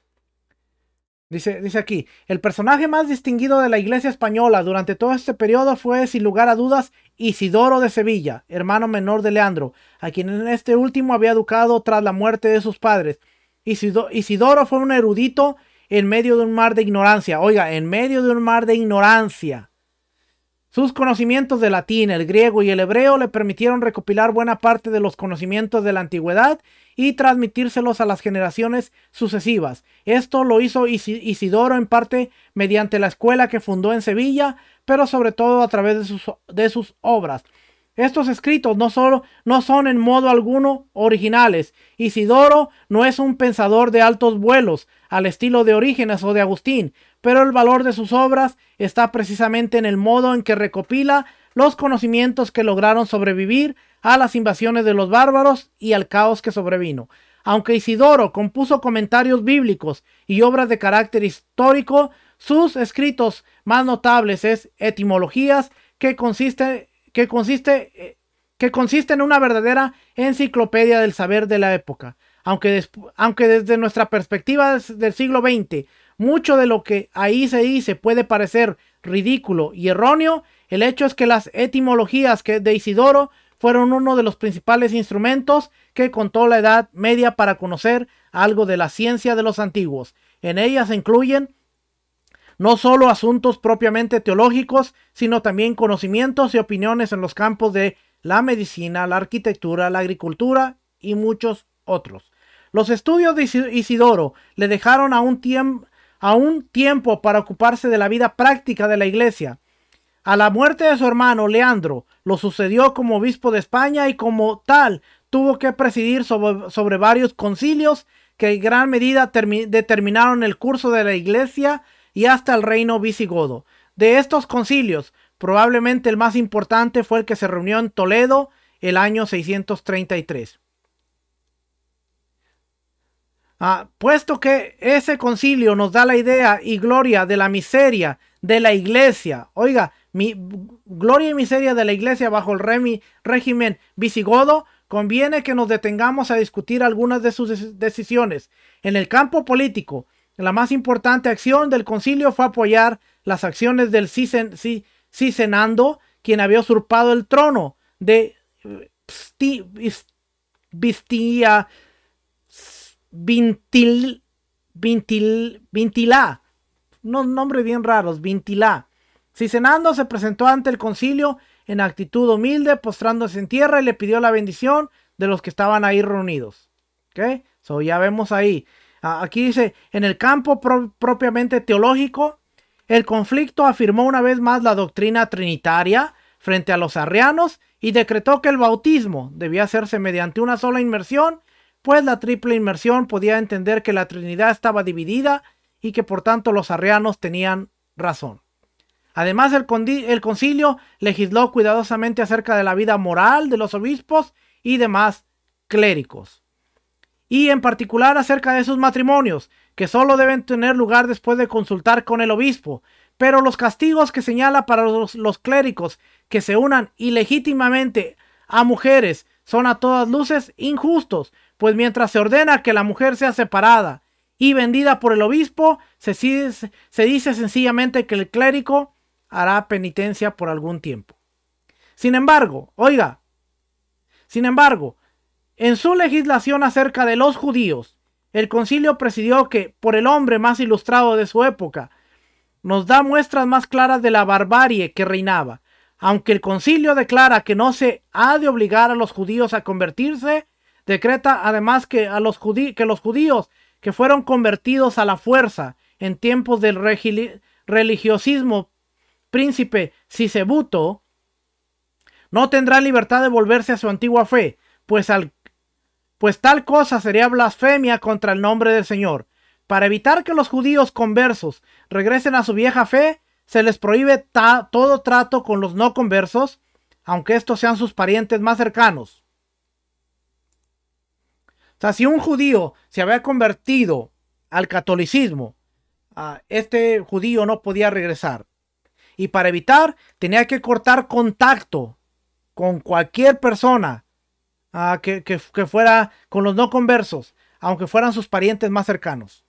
Dice, dice aquí, el personaje más distinguido de la iglesia española durante todo este periodo fue, sin lugar a dudas, Isidoro de Sevilla, hermano menor de Leandro, a quien en este último había educado tras la muerte de sus padres. Isidoro, Isidoro fue un erudito en medio de un mar de ignorancia. Oiga, en medio de un mar de ignorancia. Sus conocimientos de latín, el griego y el hebreo le permitieron recopilar buena parte de los conocimientos de la antigüedad y transmitírselos a las generaciones sucesivas. Esto lo hizo Isidoro en parte mediante la escuela que fundó en Sevilla, pero sobre todo a través de sus, de sus obras. Estos escritos no, solo, no son en modo alguno originales. Isidoro no es un pensador de altos vuelos, al estilo de Orígenes o de Agustín, pero el valor de sus obras está precisamente en el modo en que recopila los conocimientos que lograron sobrevivir a las invasiones de los bárbaros y al caos que sobrevino. Aunque Isidoro compuso comentarios bíblicos y obras de carácter histórico, sus escritos más notables es Etimologías, que consiste que consiste, eh, que consiste en una verdadera enciclopedia del saber de la época. Aunque, aunque desde nuestra perspectiva del siglo XX, mucho de lo que ahí se dice puede parecer ridículo y erróneo, el hecho es que las etimologías que de Isidoro fueron uno de los principales instrumentos que contó la Edad Media para conocer algo de la ciencia de los antiguos. En ellas se incluyen no solo asuntos propiamente teológicos, sino también conocimientos y opiniones en los campos de la medicina, la arquitectura, la agricultura y muchos otros. Los estudios de Isidoro le dejaron a un, tiempo para ocuparse de la vida práctica de la iglesia. A la muerte de su hermano Leandro, lo sucedió como obispo de España y como tal tuvo que presidir sobre varios concilios que en gran medida determinaron el curso de la iglesia y hasta el reino visigodo. De estos concilios, probablemente el más importante fue el que se reunió en Toledo el año 633. Ah, puesto que ese concilio nos da la idea y gloria de la miseria de la iglesia, oiga, mi, gloria y miseria de la iglesia bajo el régimen visigodo, conviene que nos detengamos a discutir algunas de sus decisiones. En el campo político, la más importante acción del concilio fue apoyar las acciones del Cisenando, quien había usurpado el trono de Bistia Vintil, Vintilá. Unos nombres bien raros, Vintilá. Cisenando se presentó ante el concilio en actitud humilde, postrándose en tierra y le pidió la bendición de los que estaban ahí reunidos. ¿Ok? So ya vemos ahí. Ah, aquí dice, en el campo propiamente teológico, el conflicto afirmó una vez más la doctrina trinitaria frente a los arrianos y decretó que el bautismo debía hacerse mediante una sola inmersión, pues la triple inmersión podía entender que la Trinidad estaba dividida y que por tanto los arrianos tenían razón. Además, el, el concilio legisló cuidadosamente acerca de la vida moral de los obispos y demás clérigos y en particular acerca de sus matrimonios, que solo deben tener lugar después de consultar con el obispo, pero los castigos que señala para los, clérigos que se unan ilegítimamente a mujeres son a todas luces injustos, pues mientras se ordena que la mujer sea separada y vendida por el obispo, se, se dice sencillamente que el clérigo hará penitencia por algún tiempo. Sin embargo, oiga, sin embargo, en su legislación acerca de los judíos, el concilio presidió que, por el hombre más ilustrado de su época, nos da muestras más claras de la barbarie que reinaba. Aunque el concilio declara que no se ha de obligar a los judíos a convertirse, decreta además que, a los, los judíos que fueron convertidos a la fuerza en tiempos del religiosismo príncipe Sisebuto, no tendrá libertad de volverse a su antigua fe, pues al pues tal cosa sería blasfemia contra el nombre del Señor. Para evitar que los judíos conversos regresen a su vieja fe, se les prohíbe todo trato con los no conversos, aunque estos sean sus parientes más cercanos. O sea, si un judío se había convertido al catolicismo, ah, este judío no podía regresar. Y para evitar, tenía que cortar contacto con cualquier persona que, fuera con los no conversos, aunque fueran sus parientes más cercanos.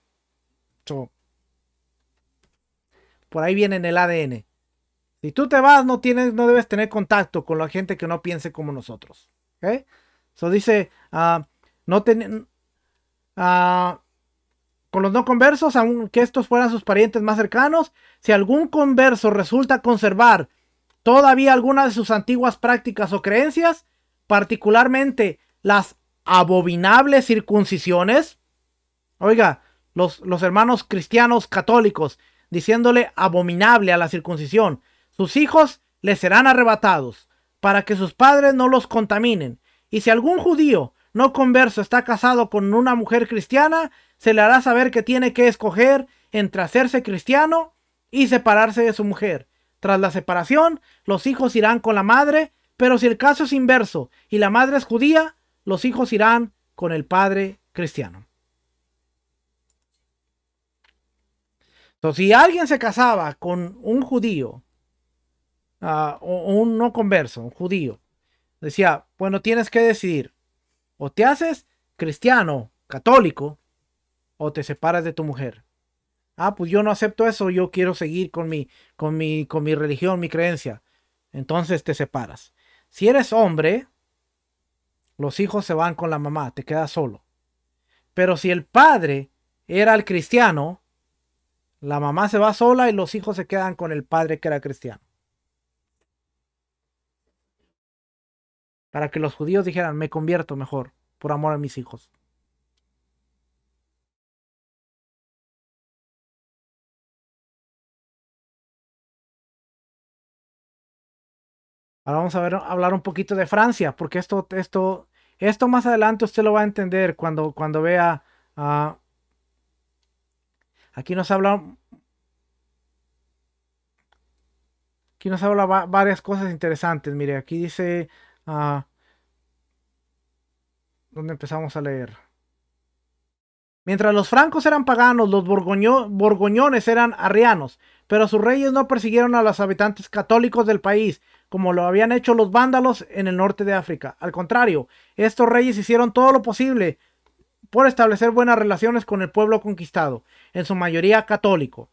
por ahí viene en el ADN. Si tú te vas, no, tienes, no debes tener contacto con la gente que no piense como nosotros. eso dice, ah, no ten, ah, con los no conversos, aunque estos fueran sus parientes más cercanos, si algún converso resulta conservar todavía alguna de sus antiguas prácticas o creencias, particularmente las abominables circuncisiones. Oiga, los, hermanos cristianos católicos diciéndole abominable a la circuncisión. Sus hijos les serán arrebatados para que sus padres no los contaminen. Y si algún judío no converso está casado con una mujer cristiana, se le hará saber que tiene que escoger entre hacerse cristiano y separarse de su mujer. Tras la separación, los hijos irán con la madre pero si el caso es inverso y la madre es judía, los hijos irán con el padre cristiano. Entonces, si alguien se casaba con un judío, ah, o un no converso, un judío, decía, bueno, tienes que decidir, o te haces cristiano, católico, o te separas de tu mujer. Ah, pues yo no acepto eso, yo quiero seguir con mi, con mi, con mi religión, mi creencia. Entonces te separas. Si eres hombre, los hijos se van con la mamá, te quedas solo. Pero si el padre era el cristiano, la mamá se va sola y los hijos se quedan con el padre que era cristiano. Para que los judíos dijeran, me convierto mejor por amor a mis hijos. Ahora vamos a ver, hablar un poquito de Francia, porque esto, esto, esto más adelante usted lo va a entender cuando, cuando vea. Ah, aquí nos habla. Aquí nos habla varias cosas interesantes. Mire, aquí dice. Donde ah, ¿Dónde empezamos a leer? Mientras los francos eran paganos, los borgoño, borgoñones eran arrianos, pero sus reyes no persiguieron a los habitantes católicos del país, como lo habían hecho los vándalos en el norte de África. Al contrario, estos reyes hicieron todo lo posible por establecer buenas relaciones con el pueblo conquistado, en su mayoría católico.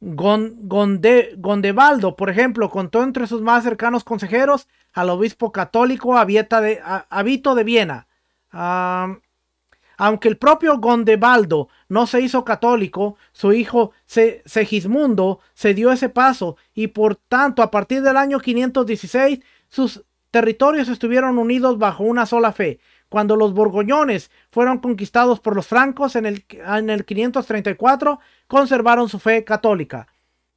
Gondevaldo, Gondebaldo, por ejemplo, contó entre sus más cercanos consejeros al obispo católico de, Abito de Viena. Aunque el propio Gondebaldo no se hizo católico, su hijo Segismundo se dio ese paso y por tanto a partir del año 516 sus territorios estuvieron unidos bajo una sola fe. Cuando los borgoñones fueron conquistados por los francos en el, 534, conservaron su fe católica.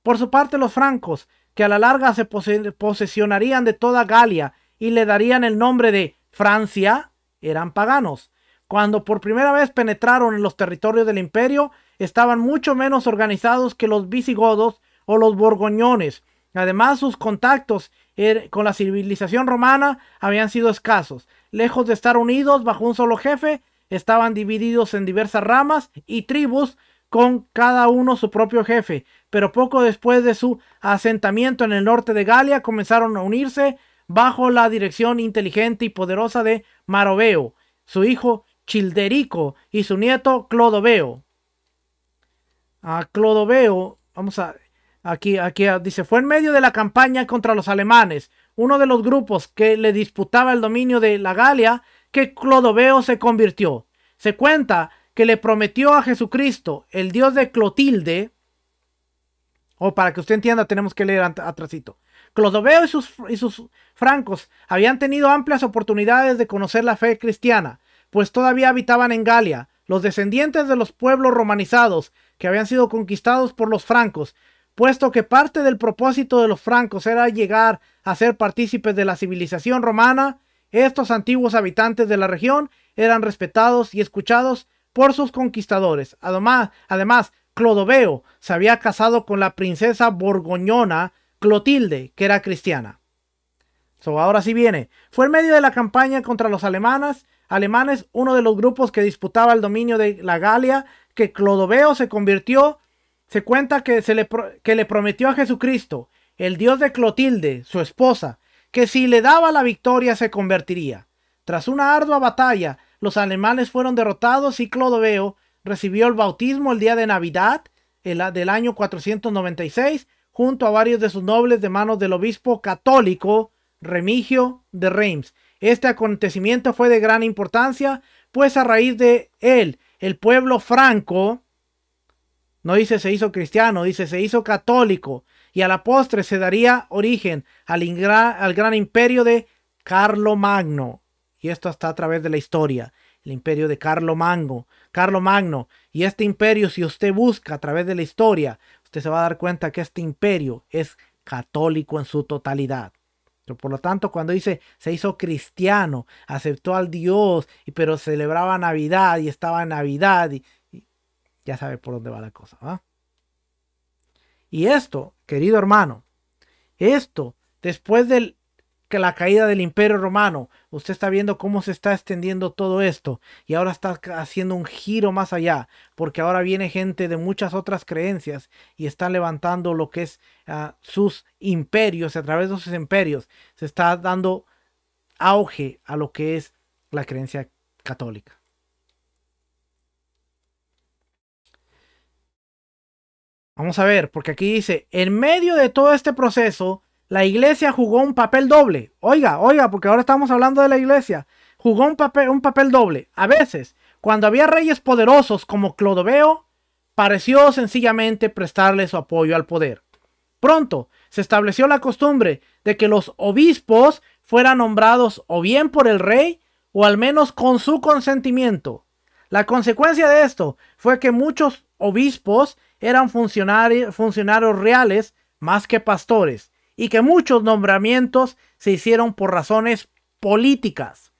Por su parte, los francos, que a la larga se posesionarían de toda Galia y le darían el nombre de Francia, eran paganos. Cuando por primera vez penetraron en los territorios del imperio, estaban mucho menos organizados que los visigodos o los borgoñones. Además, sus contactos er, con la civilización romana habían sido escasos. Lejos de estar unidos bajo un solo jefe, estaban divididos en diversas ramas y tribus con cada uno su propio jefe, pero poco después de su asentamiento en el norte de Galia comenzaron a unirse bajo la dirección inteligente y poderosa de Maroveo, su hijo Childerico y su nieto Clodoveo. A Clodoveo, vamos a aquí aquí ah, dice, fue en medio de la campaña contra los alemanes, uno de los grupos que le disputaba el dominio de la Galia, que Clodoveo se convirtió. Se cuenta que le prometió a Jesucristo, el dios de Clotilde, o para que usted entienda, tenemos que leer atrásito. Clodoveo y sus, y sus francos habían tenido amplias oportunidades de conocer la fe cristiana, pues todavía habitaban en Galia, los descendientes de los pueblos romanizados que habían sido conquistados por los francos, puesto que parte del propósito de los francos era llegar a ser partícipes de la civilización romana, estos antiguos habitantes de la región eran respetados y escuchados por sus conquistadores. Además, además Clodoveo se había casado con la princesa borgoñona Clotilde, que era cristiana. So, ahora sí viene. Fue en medio de la campaña contra los alemanes alemanes, uno de los grupos que disputaba el dominio de la Galia, que Clodoveo se convirtió, se cuenta que, se le, prometió a Jesucristo, el dios de Clotilde, su esposa, que si le daba la victoria se convertiría. Tras una ardua batalla, los alemanes fueron derrotados y Clodoveo recibió el bautismo el día de Navidad del año 496, junto a varios de sus nobles de manos del obispo católico Remigio de Reims. Este acontecimiento fue de gran importancia, pues a raíz de él, el pueblo franco, no dice se hizo cristiano, dice se hizo católico, y a la postre se daría origen al, gran imperio de Carlomagno. Y esto está a través de la historia, el imperio de Carlomagno. Carlomagno. Y este imperio, si usted busca a través de la historia, usted se va a dar cuenta que este imperio es católico en su totalidad. Por lo tanto, cuando dice se hizo cristiano, aceptó al Dios, pero celebraba Navidad y estaba en Navidad, y, ya sabe por dónde va la cosa. ¿va? Y esto, querido hermano, esto, después del que la caída del imperio romano, usted está viendo cómo se está extendiendo todo esto y ahora está haciendo un giro más allá, porque ahora viene gente de muchas otras creencias y están levantando lo que es ah, sus imperios, a través de sus imperios se está dando auge a lo que es la creencia católica. Vamos a ver, porque aquí dice, en medio de todo este proceso, la iglesia jugó un papel doble. Oiga, oiga, porque ahora estamos hablando de la iglesia. Jugó un papel, doble. A veces, cuando había reyes poderosos como Clodoveo, pareció sencillamente prestarle su apoyo al poder. Pronto se estableció la costumbre de que los obispos fueran nombrados o bien por el rey o al menos con su consentimiento. La consecuencia de esto fue que muchos obispos eran funcionarios reales más que pastores y que muchos nombramientos se hicieron por razones políticas.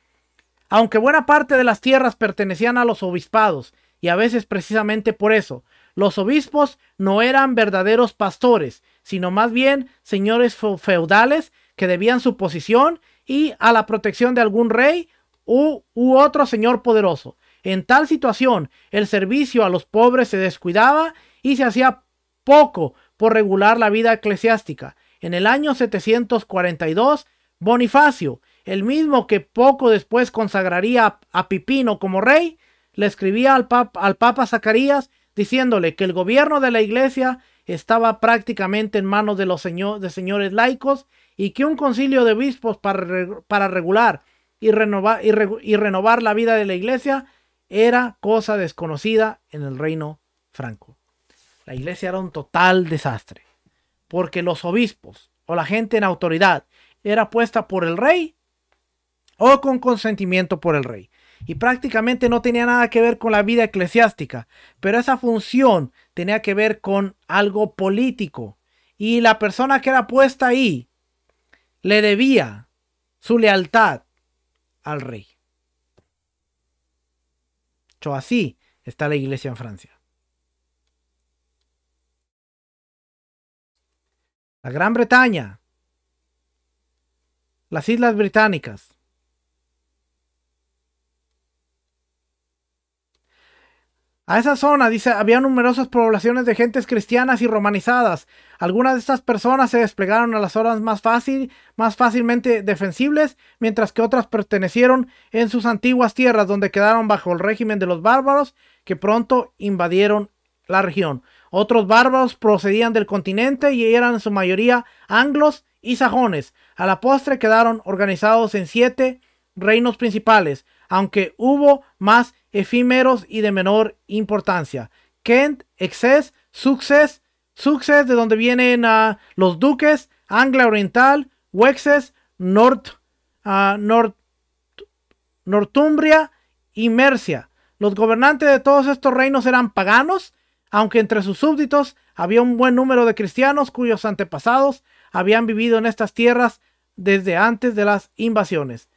Aunque buena parte de las tierras pertenecían a los obispados, y a veces precisamente por eso, los obispos no eran verdaderos pastores, sino más bien señores feudales que debían su posición y a la protección de algún rey u, otro señor poderoso. En tal situación, el servicio a los pobres se descuidaba y se hacía poco por regular la vida eclesiástica. En el año 742, Bonifacio, el mismo que poco después consagraría a Pipino como rey, le escribía al, Papa Zacarías diciéndole que el gobierno de la iglesia estaba prácticamente en manos de los señores laicos y que un concilio de obispos para, regular y renovar la vida de la iglesia era cosa desconocida en el reino franco. La iglesia era un total desastre porque los obispos o la gente en autoridad era puesta por el rey o con consentimiento por el rey. Y prácticamente no tenía nada que ver con la vida eclesiástica, pero esa función tenía que ver con algo político. Y la persona que era puesta ahí le debía su lealtad al rey. así está la iglesia en Francia. Gran Bretaña, las Islas Británicas. A esa zona, dice, había numerosas poblaciones de gentes cristianas y romanizadas. Algunas de estas personas se desplegaron a las zonas más, fácil, más fácilmente defensibles, mientras que otras pertenecieron en sus antiguas tierras, donde quedaron bajo el régimen de los bárbaros que pronto invadieron la región. Otros bárbaros procedían del continente y eran en su mayoría anglos y sajones. A la postre quedaron organizados en siete reinos principales, aunque hubo más efímeros y de menor importancia. Kent, Exces, Succes, Success, de donde vienen ah, los duques, Anglia Oriental, Wexes, North, ah, North, Northumbria y Mercia. Los gobernantes de todos estos reinos eran paganos aunque entre sus súbditos había un buen número de cristianos cuyos antepasados habían vivido en estas tierras desde antes de las invasiones.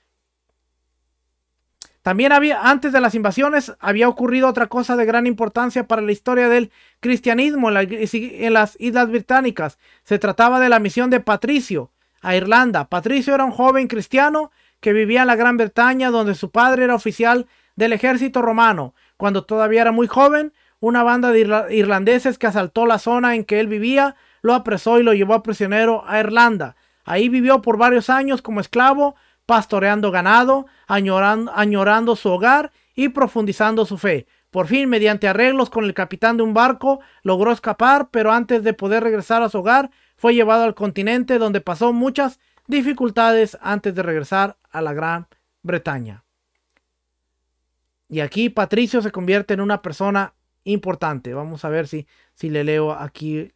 También había, antes de las invasiones, había ocurrido otra cosa de gran importancia para la historia del cristianismo en, en, las Islas Británicas. Se trataba de la misión de Patricio a Irlanda. Patricio era un joven cristiano que vivía en la Gran Bretaña, donde su padre era oficial del ejército romano. Cuando todavía era muy joven, una banda de irlandeses que asaltó la zona en que él vivía, lo apresó y lo llevó a prisionero a Irlanda. Ahí vivió por varios años como esclavo, pastoreando ganado, añorando, añorando su hogar y profundizando su fe. Por fin, mediante arreglos con el capitán de un barco, logró escapar, pero antes de poder regresar a su hogar, fue llevado al continente donde pasó muchas dificultades antes de regresar a la Gran Bretaña. Y aquí Patricio se convierte en una persona importante. Vamos a ver si, si le leo aquí.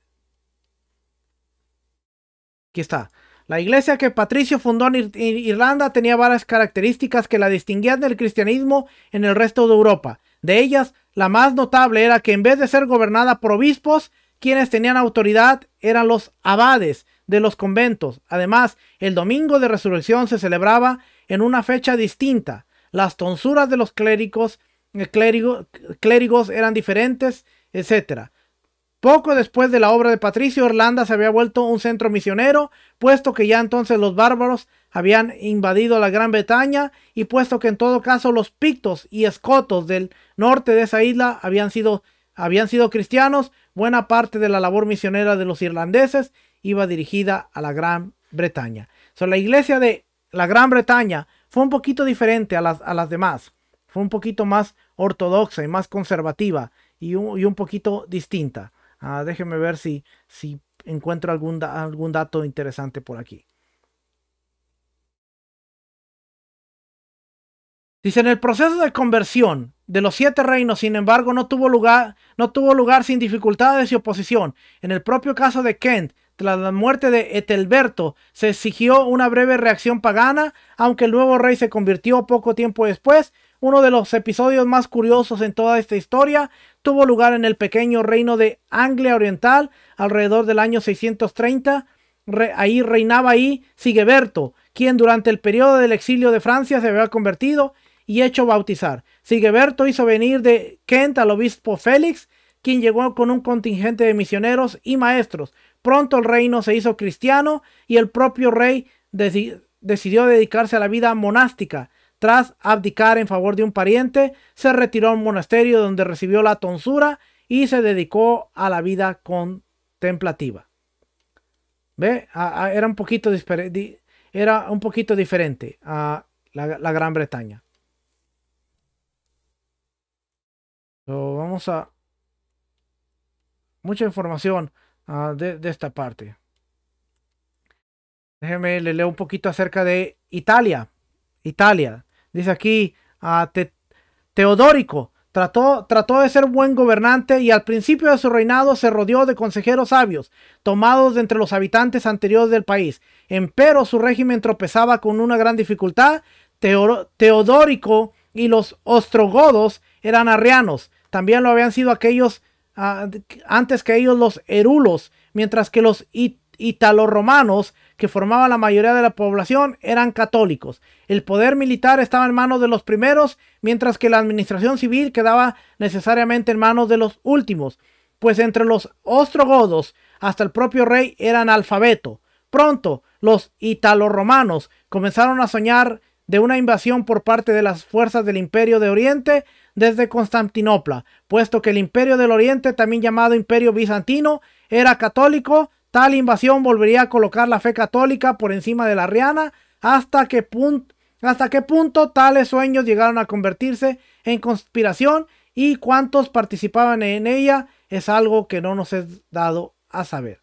Aquí está. La iglesia que Patricio fundó en Irlanda tenía varias características que la distinguían del cristianismo en el resto de Europa. De ellas, la más notable era que en vez de ser gobernada por obispos, quienes tenían autoridad eran los abades de los conventos. Además, el domingo de resurrección se celebraba en una fecha distinta. Las tonsuras de los clérigos eh, clérigos eran diferentes, etc. Poco después de la obra de Patricio, Irlanda se había vuelto un centro misionero, puesto que ya entonces los bárbaros habían invadido la Gran Bretaña y puesto que en todo caso los pictos y escotos del norte de esa isla habían sido, habían sido cristianos, buena parte de la labor misionera de los irlandeses iba dirigida a la Gran Bretaña. la iglesia de la Gran Bretaña fue un poquito diferente a a las demás, fue un poquito más ortodoxa y más conservativa y un, poquito distinta. Ah, déjeme ver si, si encuentro algún, algún dato interesante por aquí. Dice, en el proceso de conversión de los siete reinos, sin embargo, no tuvo lugar, no tuvo lugar sin dificultades y oposición. En el propio caso de Kent, tras la muerte de Etelberto, se exigió una breve reacción pagana, aunque el nuevo rey se convirtió poco tiempo después uno de los episodios más curiosos en toda esta historia tuvo lugar en el pequeño reino de Anglia Oriental alrededor del año 630. ahí reinaba ahí Sigeberto, quien durante el periodo del exilio de Francia se había convertido y hecho bautizar. Sigeberto hizo venir de Kent al obispo Félix, quien llegó con un contingente de misioneros y maestros. Pronto el reino se hizo cristiano y el propio rey decidió dedicarse a la vida monástica. Tras abdicar en favor de un pariente, se retiró a un monasterio donde recibió la tonsura y se dedicó a la vida contemplativa. ¿Ve? era, un poquito era un poquito diferente a la, Gran Bretaña. vamos a... Mucha información ah, de, esta parte. Déjeme, leer un poquito acerca de Italia. Italia. Dice aquí a ah, Teodórico. Trató, trató de ser buen gobernante y al principio de su reinado se rodeó de consejeros sabios, tomados de entre los habitantes anteriores del país. Empero su régimen tropezaba con una gran dificultad. Teodórico y los ostrogodos eran arrianos. También lo habían sido aquellos ah, antes que ellos los erulos, mientras que los italo romanos que formaba la mayoría de la población, eran católicos. El poder militar estaba en manos de los primeros, mientras que la administración civil quedaba necesariamente en manos de los últimos, pues entre los ostrogodos hasta el propio rey eran alfabeto. Pronto, los italo-romanos comenzaron a soñar de una invasión por parte de las fuerzas del Imperio de Oriente desde Constantinopla, puesto que el Imperio del Oriente, también llamado Imperio Bizantino, era católico Tal invasión volvería a colocar la fe católica por encima de la riana hasta qué punto hasta qué punto tales sueños llegaron a convertirse en conspiración y cuántos participaban en ella es algo que no nos es dado a saber.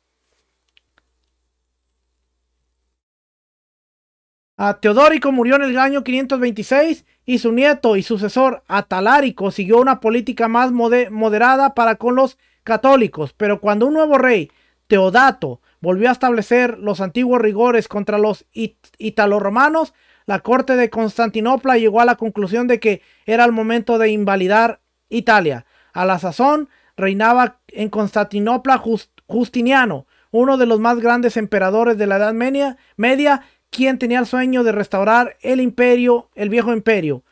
Teodórico murió en el año 526 y su nieto y sucesor Atalárico siguió una política más moderada para con los católicos, pero cuando un nuevo rey Teodato volvió a establecer los antiguos rigores contra los italo-romanos, la corte de Constantinopla llegó a la conclusión de que era el momento de invalidar Italia. A la sazón reinaba en Constantinopla Justiniano, uno de los más grandes emperadores de la Edad Media, media quien tenía el sueño de restaurar el imperio, el viejo imperio.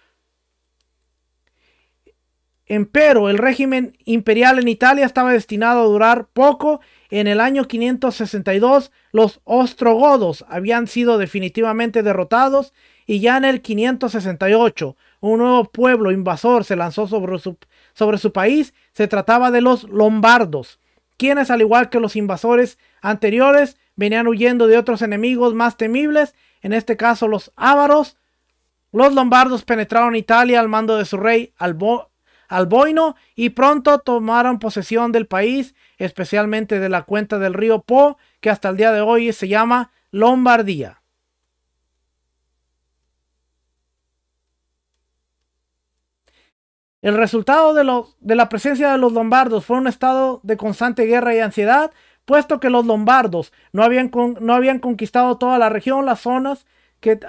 Empero el régimen imperial en Italia estaba destinado a durar poco en el año 562, los ostrogodos habían sido definitivamente derrotados y ya en el 568, un nuevo pueblo invasor se lanzó sobre su, país. Se trataba de los lombardos, quienes al igual que los invasores anteriores venían huyendo de otros enemigos más temibles, en este caso los ávaros. Los lombardos penetraron Italia al mando de su rey Albo al y pronto tomaron posesión del país, especialmente de la cuenta del río Po, que hasta el día de hoy se llama Lombardía. El resultado de, la presencia de los lombardos fue un estado de constante guerra y ansiedad, puesto que los lombardos no habían, conquistado toda la región, las zonas que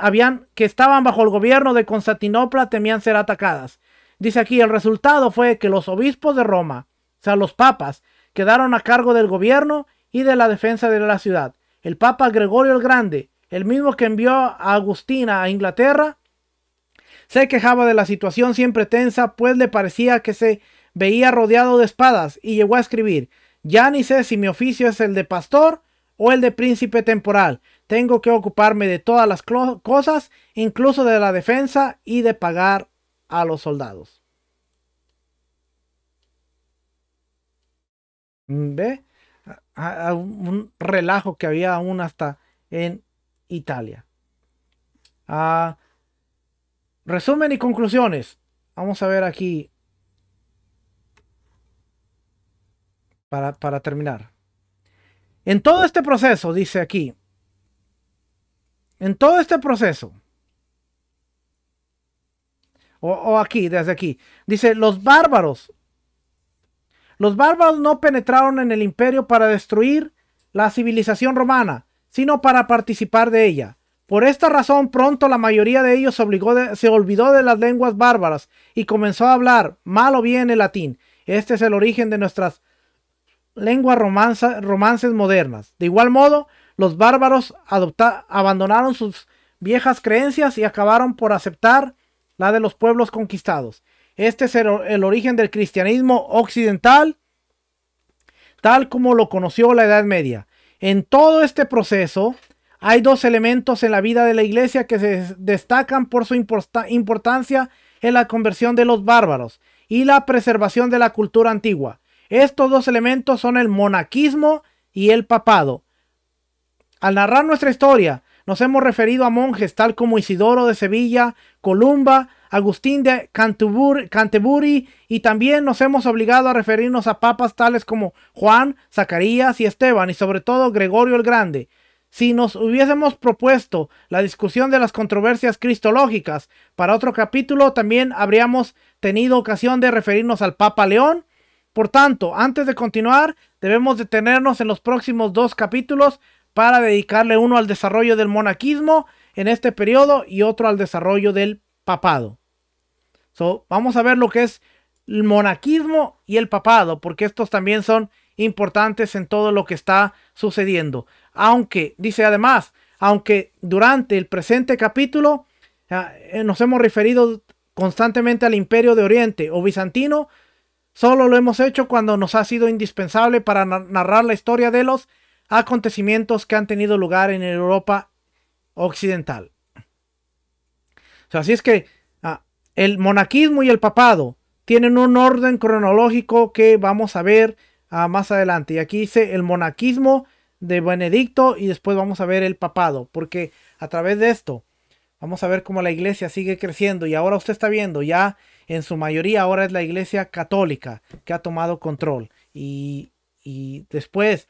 estaban bajo el gobierno de Constantinopla temían ser atacadas. Dice aquí, el resultado fue que los obispos de Roma, o sea, los papas, quedaron a cargo del gobierno y de la defensa de la ciudad. El papa Gregorio el Grande, el mismo que envió a Agustina a Inglaterra, se quejaba de la situación siempre tensa, pues le parecía que se veía rodeado de espadas y llegó a escribir, ya ni sé si mi oficio es el de pastor o el de príncipe temporal. Tengo que ocuparme de todas las cosas, incluso de la defensa y de pagar a los soldados. Mm, ¿Ve? un relajo que había aún hasta en Italia. Ah, resumen y conclusiones. Vamos a ver aquí para terminar. En todo este proceso, dice aquí, en todo este proceso, o, aquí, desde aquí. Dice, los bárbaros. Los bárbaros no penetraron en el imperio para destruir la civilización romana, sino para participar de ella. Por esta razón, pronto la mayoría de ellos se, olvidó de las lenguas bárbaras y comenzó a hablar mal o bien el latín. Este es el origen de nuestras lenguas romances modernas. De igual modo, los bárbaros adopta, abandonaron sus viejas creencias y acabaron por aceptar la de los pueblos conquistados. Este es el, origen del cristianismo occidental, tal como lo conoció la Edad Media. En todo este proceso, hay dos elementos en la vida de la iglesia que se destacan por su importancia en la conversión de los bárbaros y la preservación de la cultura antigua. Estos dos elementos son el monaquismo y el papado. Al narrar nuestra historia, nos hemos referido a monjes tal como Isidoro de Sevilla, Columba, Agustín de Cantubur, y también nos hemos obligado a referirnos a papas tales como Juan, Zacarías y Esteban y sobre todo Gregorio el Grande. Si nos hubiésemos propuesto la discusión de las controversias cristológicas para otro capítulo, también habríamos tenido ocasión de referirnos al Papa León. Por tanto, antes de continuar, debemos detenernos en los próximos dos capítulos para dedicarle uno al desarrollo del monaquismo en este periodo y otro al desarrollo del papado. vamos a ver lo que es el monaquismo y el papado, porque estos también son importantes en todo lo que está sucediendo. Aunque, dice además, aunque durante el presente capítulo ah, eh, nos hemos referido constantemente al imperio de Oriente o bizantino, solo lo hemos hecho cuando nos ha sido indispensable para narrar la historia de los acontecimientos que han tenido lugar en Europa occidental. O sea, así es que ah, el monaquismo y el papado tienen un orden cronológico que vamos a ver ah, más adelante. Y aquí dice el monaquismo de Benedicto y después vamos a ver el papado, porque a través de esto vamos a ver cómo la iglesia sigue creciendo y ahora usted está viendo ya en su mayoría ahora es la iglesia católica que ha tomado control y, y después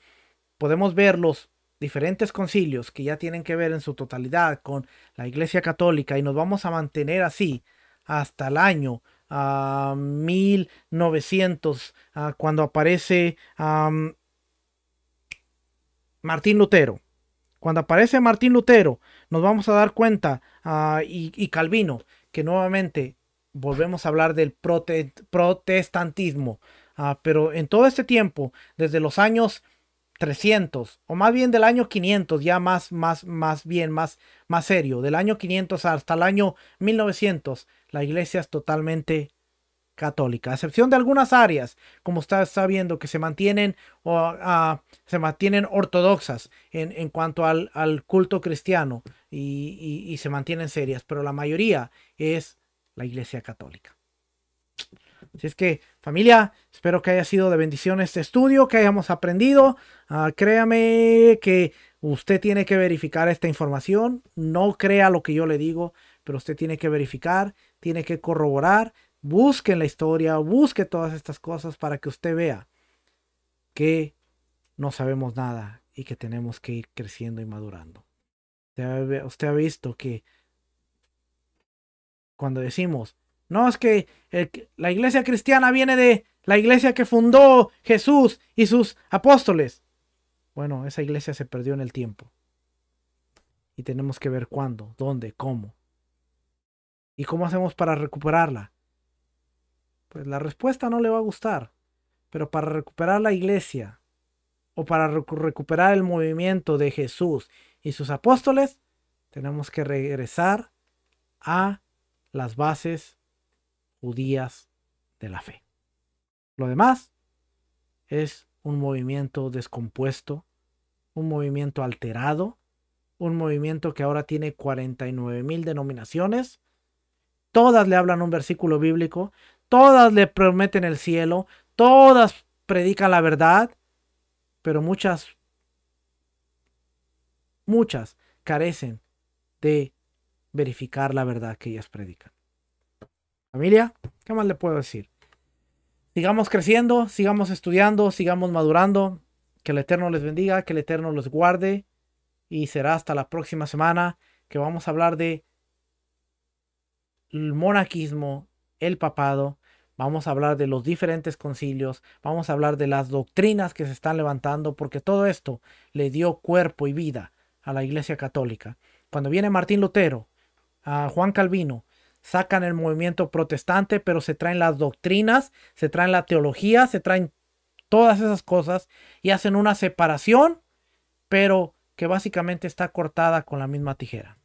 podemos ver los diferentes concilios que ya tienen que ver en su totalidad con la Iglesia Católica y nos vamos a mantener así hasta el año 1900 ah, ah, cuando aparece ah, Martín Lutero. Cuando aparece Martín Lutero nos vamos a dar cuenta y, Calvino que nuevamente volvemos a hablar del protestantismo. pero en todo este tiempo, desde los años 300, o más bien del año 500, ya más, más, más bien, más, más serio, del año 500 hasta el año 1900, la iglesia es totalmente católica, a excepción de algunas áreas, como está, sabiendo que se mantienen, o, ah, se mantienen ortodoxas en, cuanto al, culto cristiano y, y se mantienen serias, pero la mayoría es la iglesia católica. Así es que Familia, espero que haya sido de bendición este estudio, que hayamos aprendido. Ah, créame que usted tiene que verificar esta información. No crea lo que yo le digo, pero usted tiene que verificar, tiene que corroborar. Busque en la historia, busque todas estas cosas para que usted vea que no sabemos nada y que tenemos que ir creciendo y madurando. Usted ha visto que cuando decimos no, es que la iglesia cristiana viene de la iglesia que fundó Jesús y sus apóstoles. Bueno, esa iglesia se perdió en el tiempo. Y tenemos que ver cuándo, dónde, cómo. ¿Y cómo hacemos para recuperarla? Pues la respuesta no le va a gustar. Pero para recuperar la iglesia o para recuperar el movimiento de Jesús y sus apóstoles, tenemos que regresar a las bases judías de la fe. Lo demás es un movimiento descompuesto, un movimiento alterado, un movimiento que ahora tiene 49 mil denominaciones. Todas le hablan un versículo bíblico, todas le prometen el cielo, todas predican la verdad, pero muchas, muchas carecen de verificar la verdad que ellas predican. Familia, ¿qué más le puedo decir? Sigamos creciendo, sigamos estudiando, sigamos madurando. Que el Eterno les bendiga, que el Eterno los guarde. Y será hasta la próxima semana que vamos a hablar de el monaquismo, el papado. Vamos a hablar de los diferentes concilios, vamos a hablar de las doctrinas que se están levantando, porque todo esto le dio cuerpo y vida a la Iglesia Católica. Cuando viene Martín Lutero, a Juan Calvino, sacan el movimiento protestante, pero se traen las doctrinas, se traen la teología, se traen todas esas cosas y hacen una separación, pero que básicamente está cortada con la misma tijera.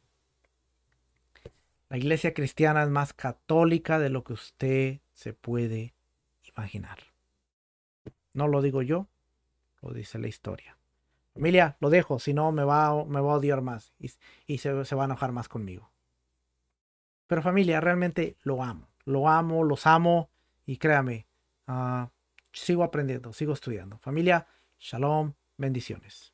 La iglesia cristiana es más católica de lo que usted se puede imaginar. No lo digo yo, lo dice la historia. Familia, lo dejo, si no me va, me va a odiar más y, se, se va a enojar más conmigo. Pero familia, realmente lo amo. Lo amo, los amo y créame, ah, sigo aprendiendo, sigo estudiando. Familia, shalom, bendiciones.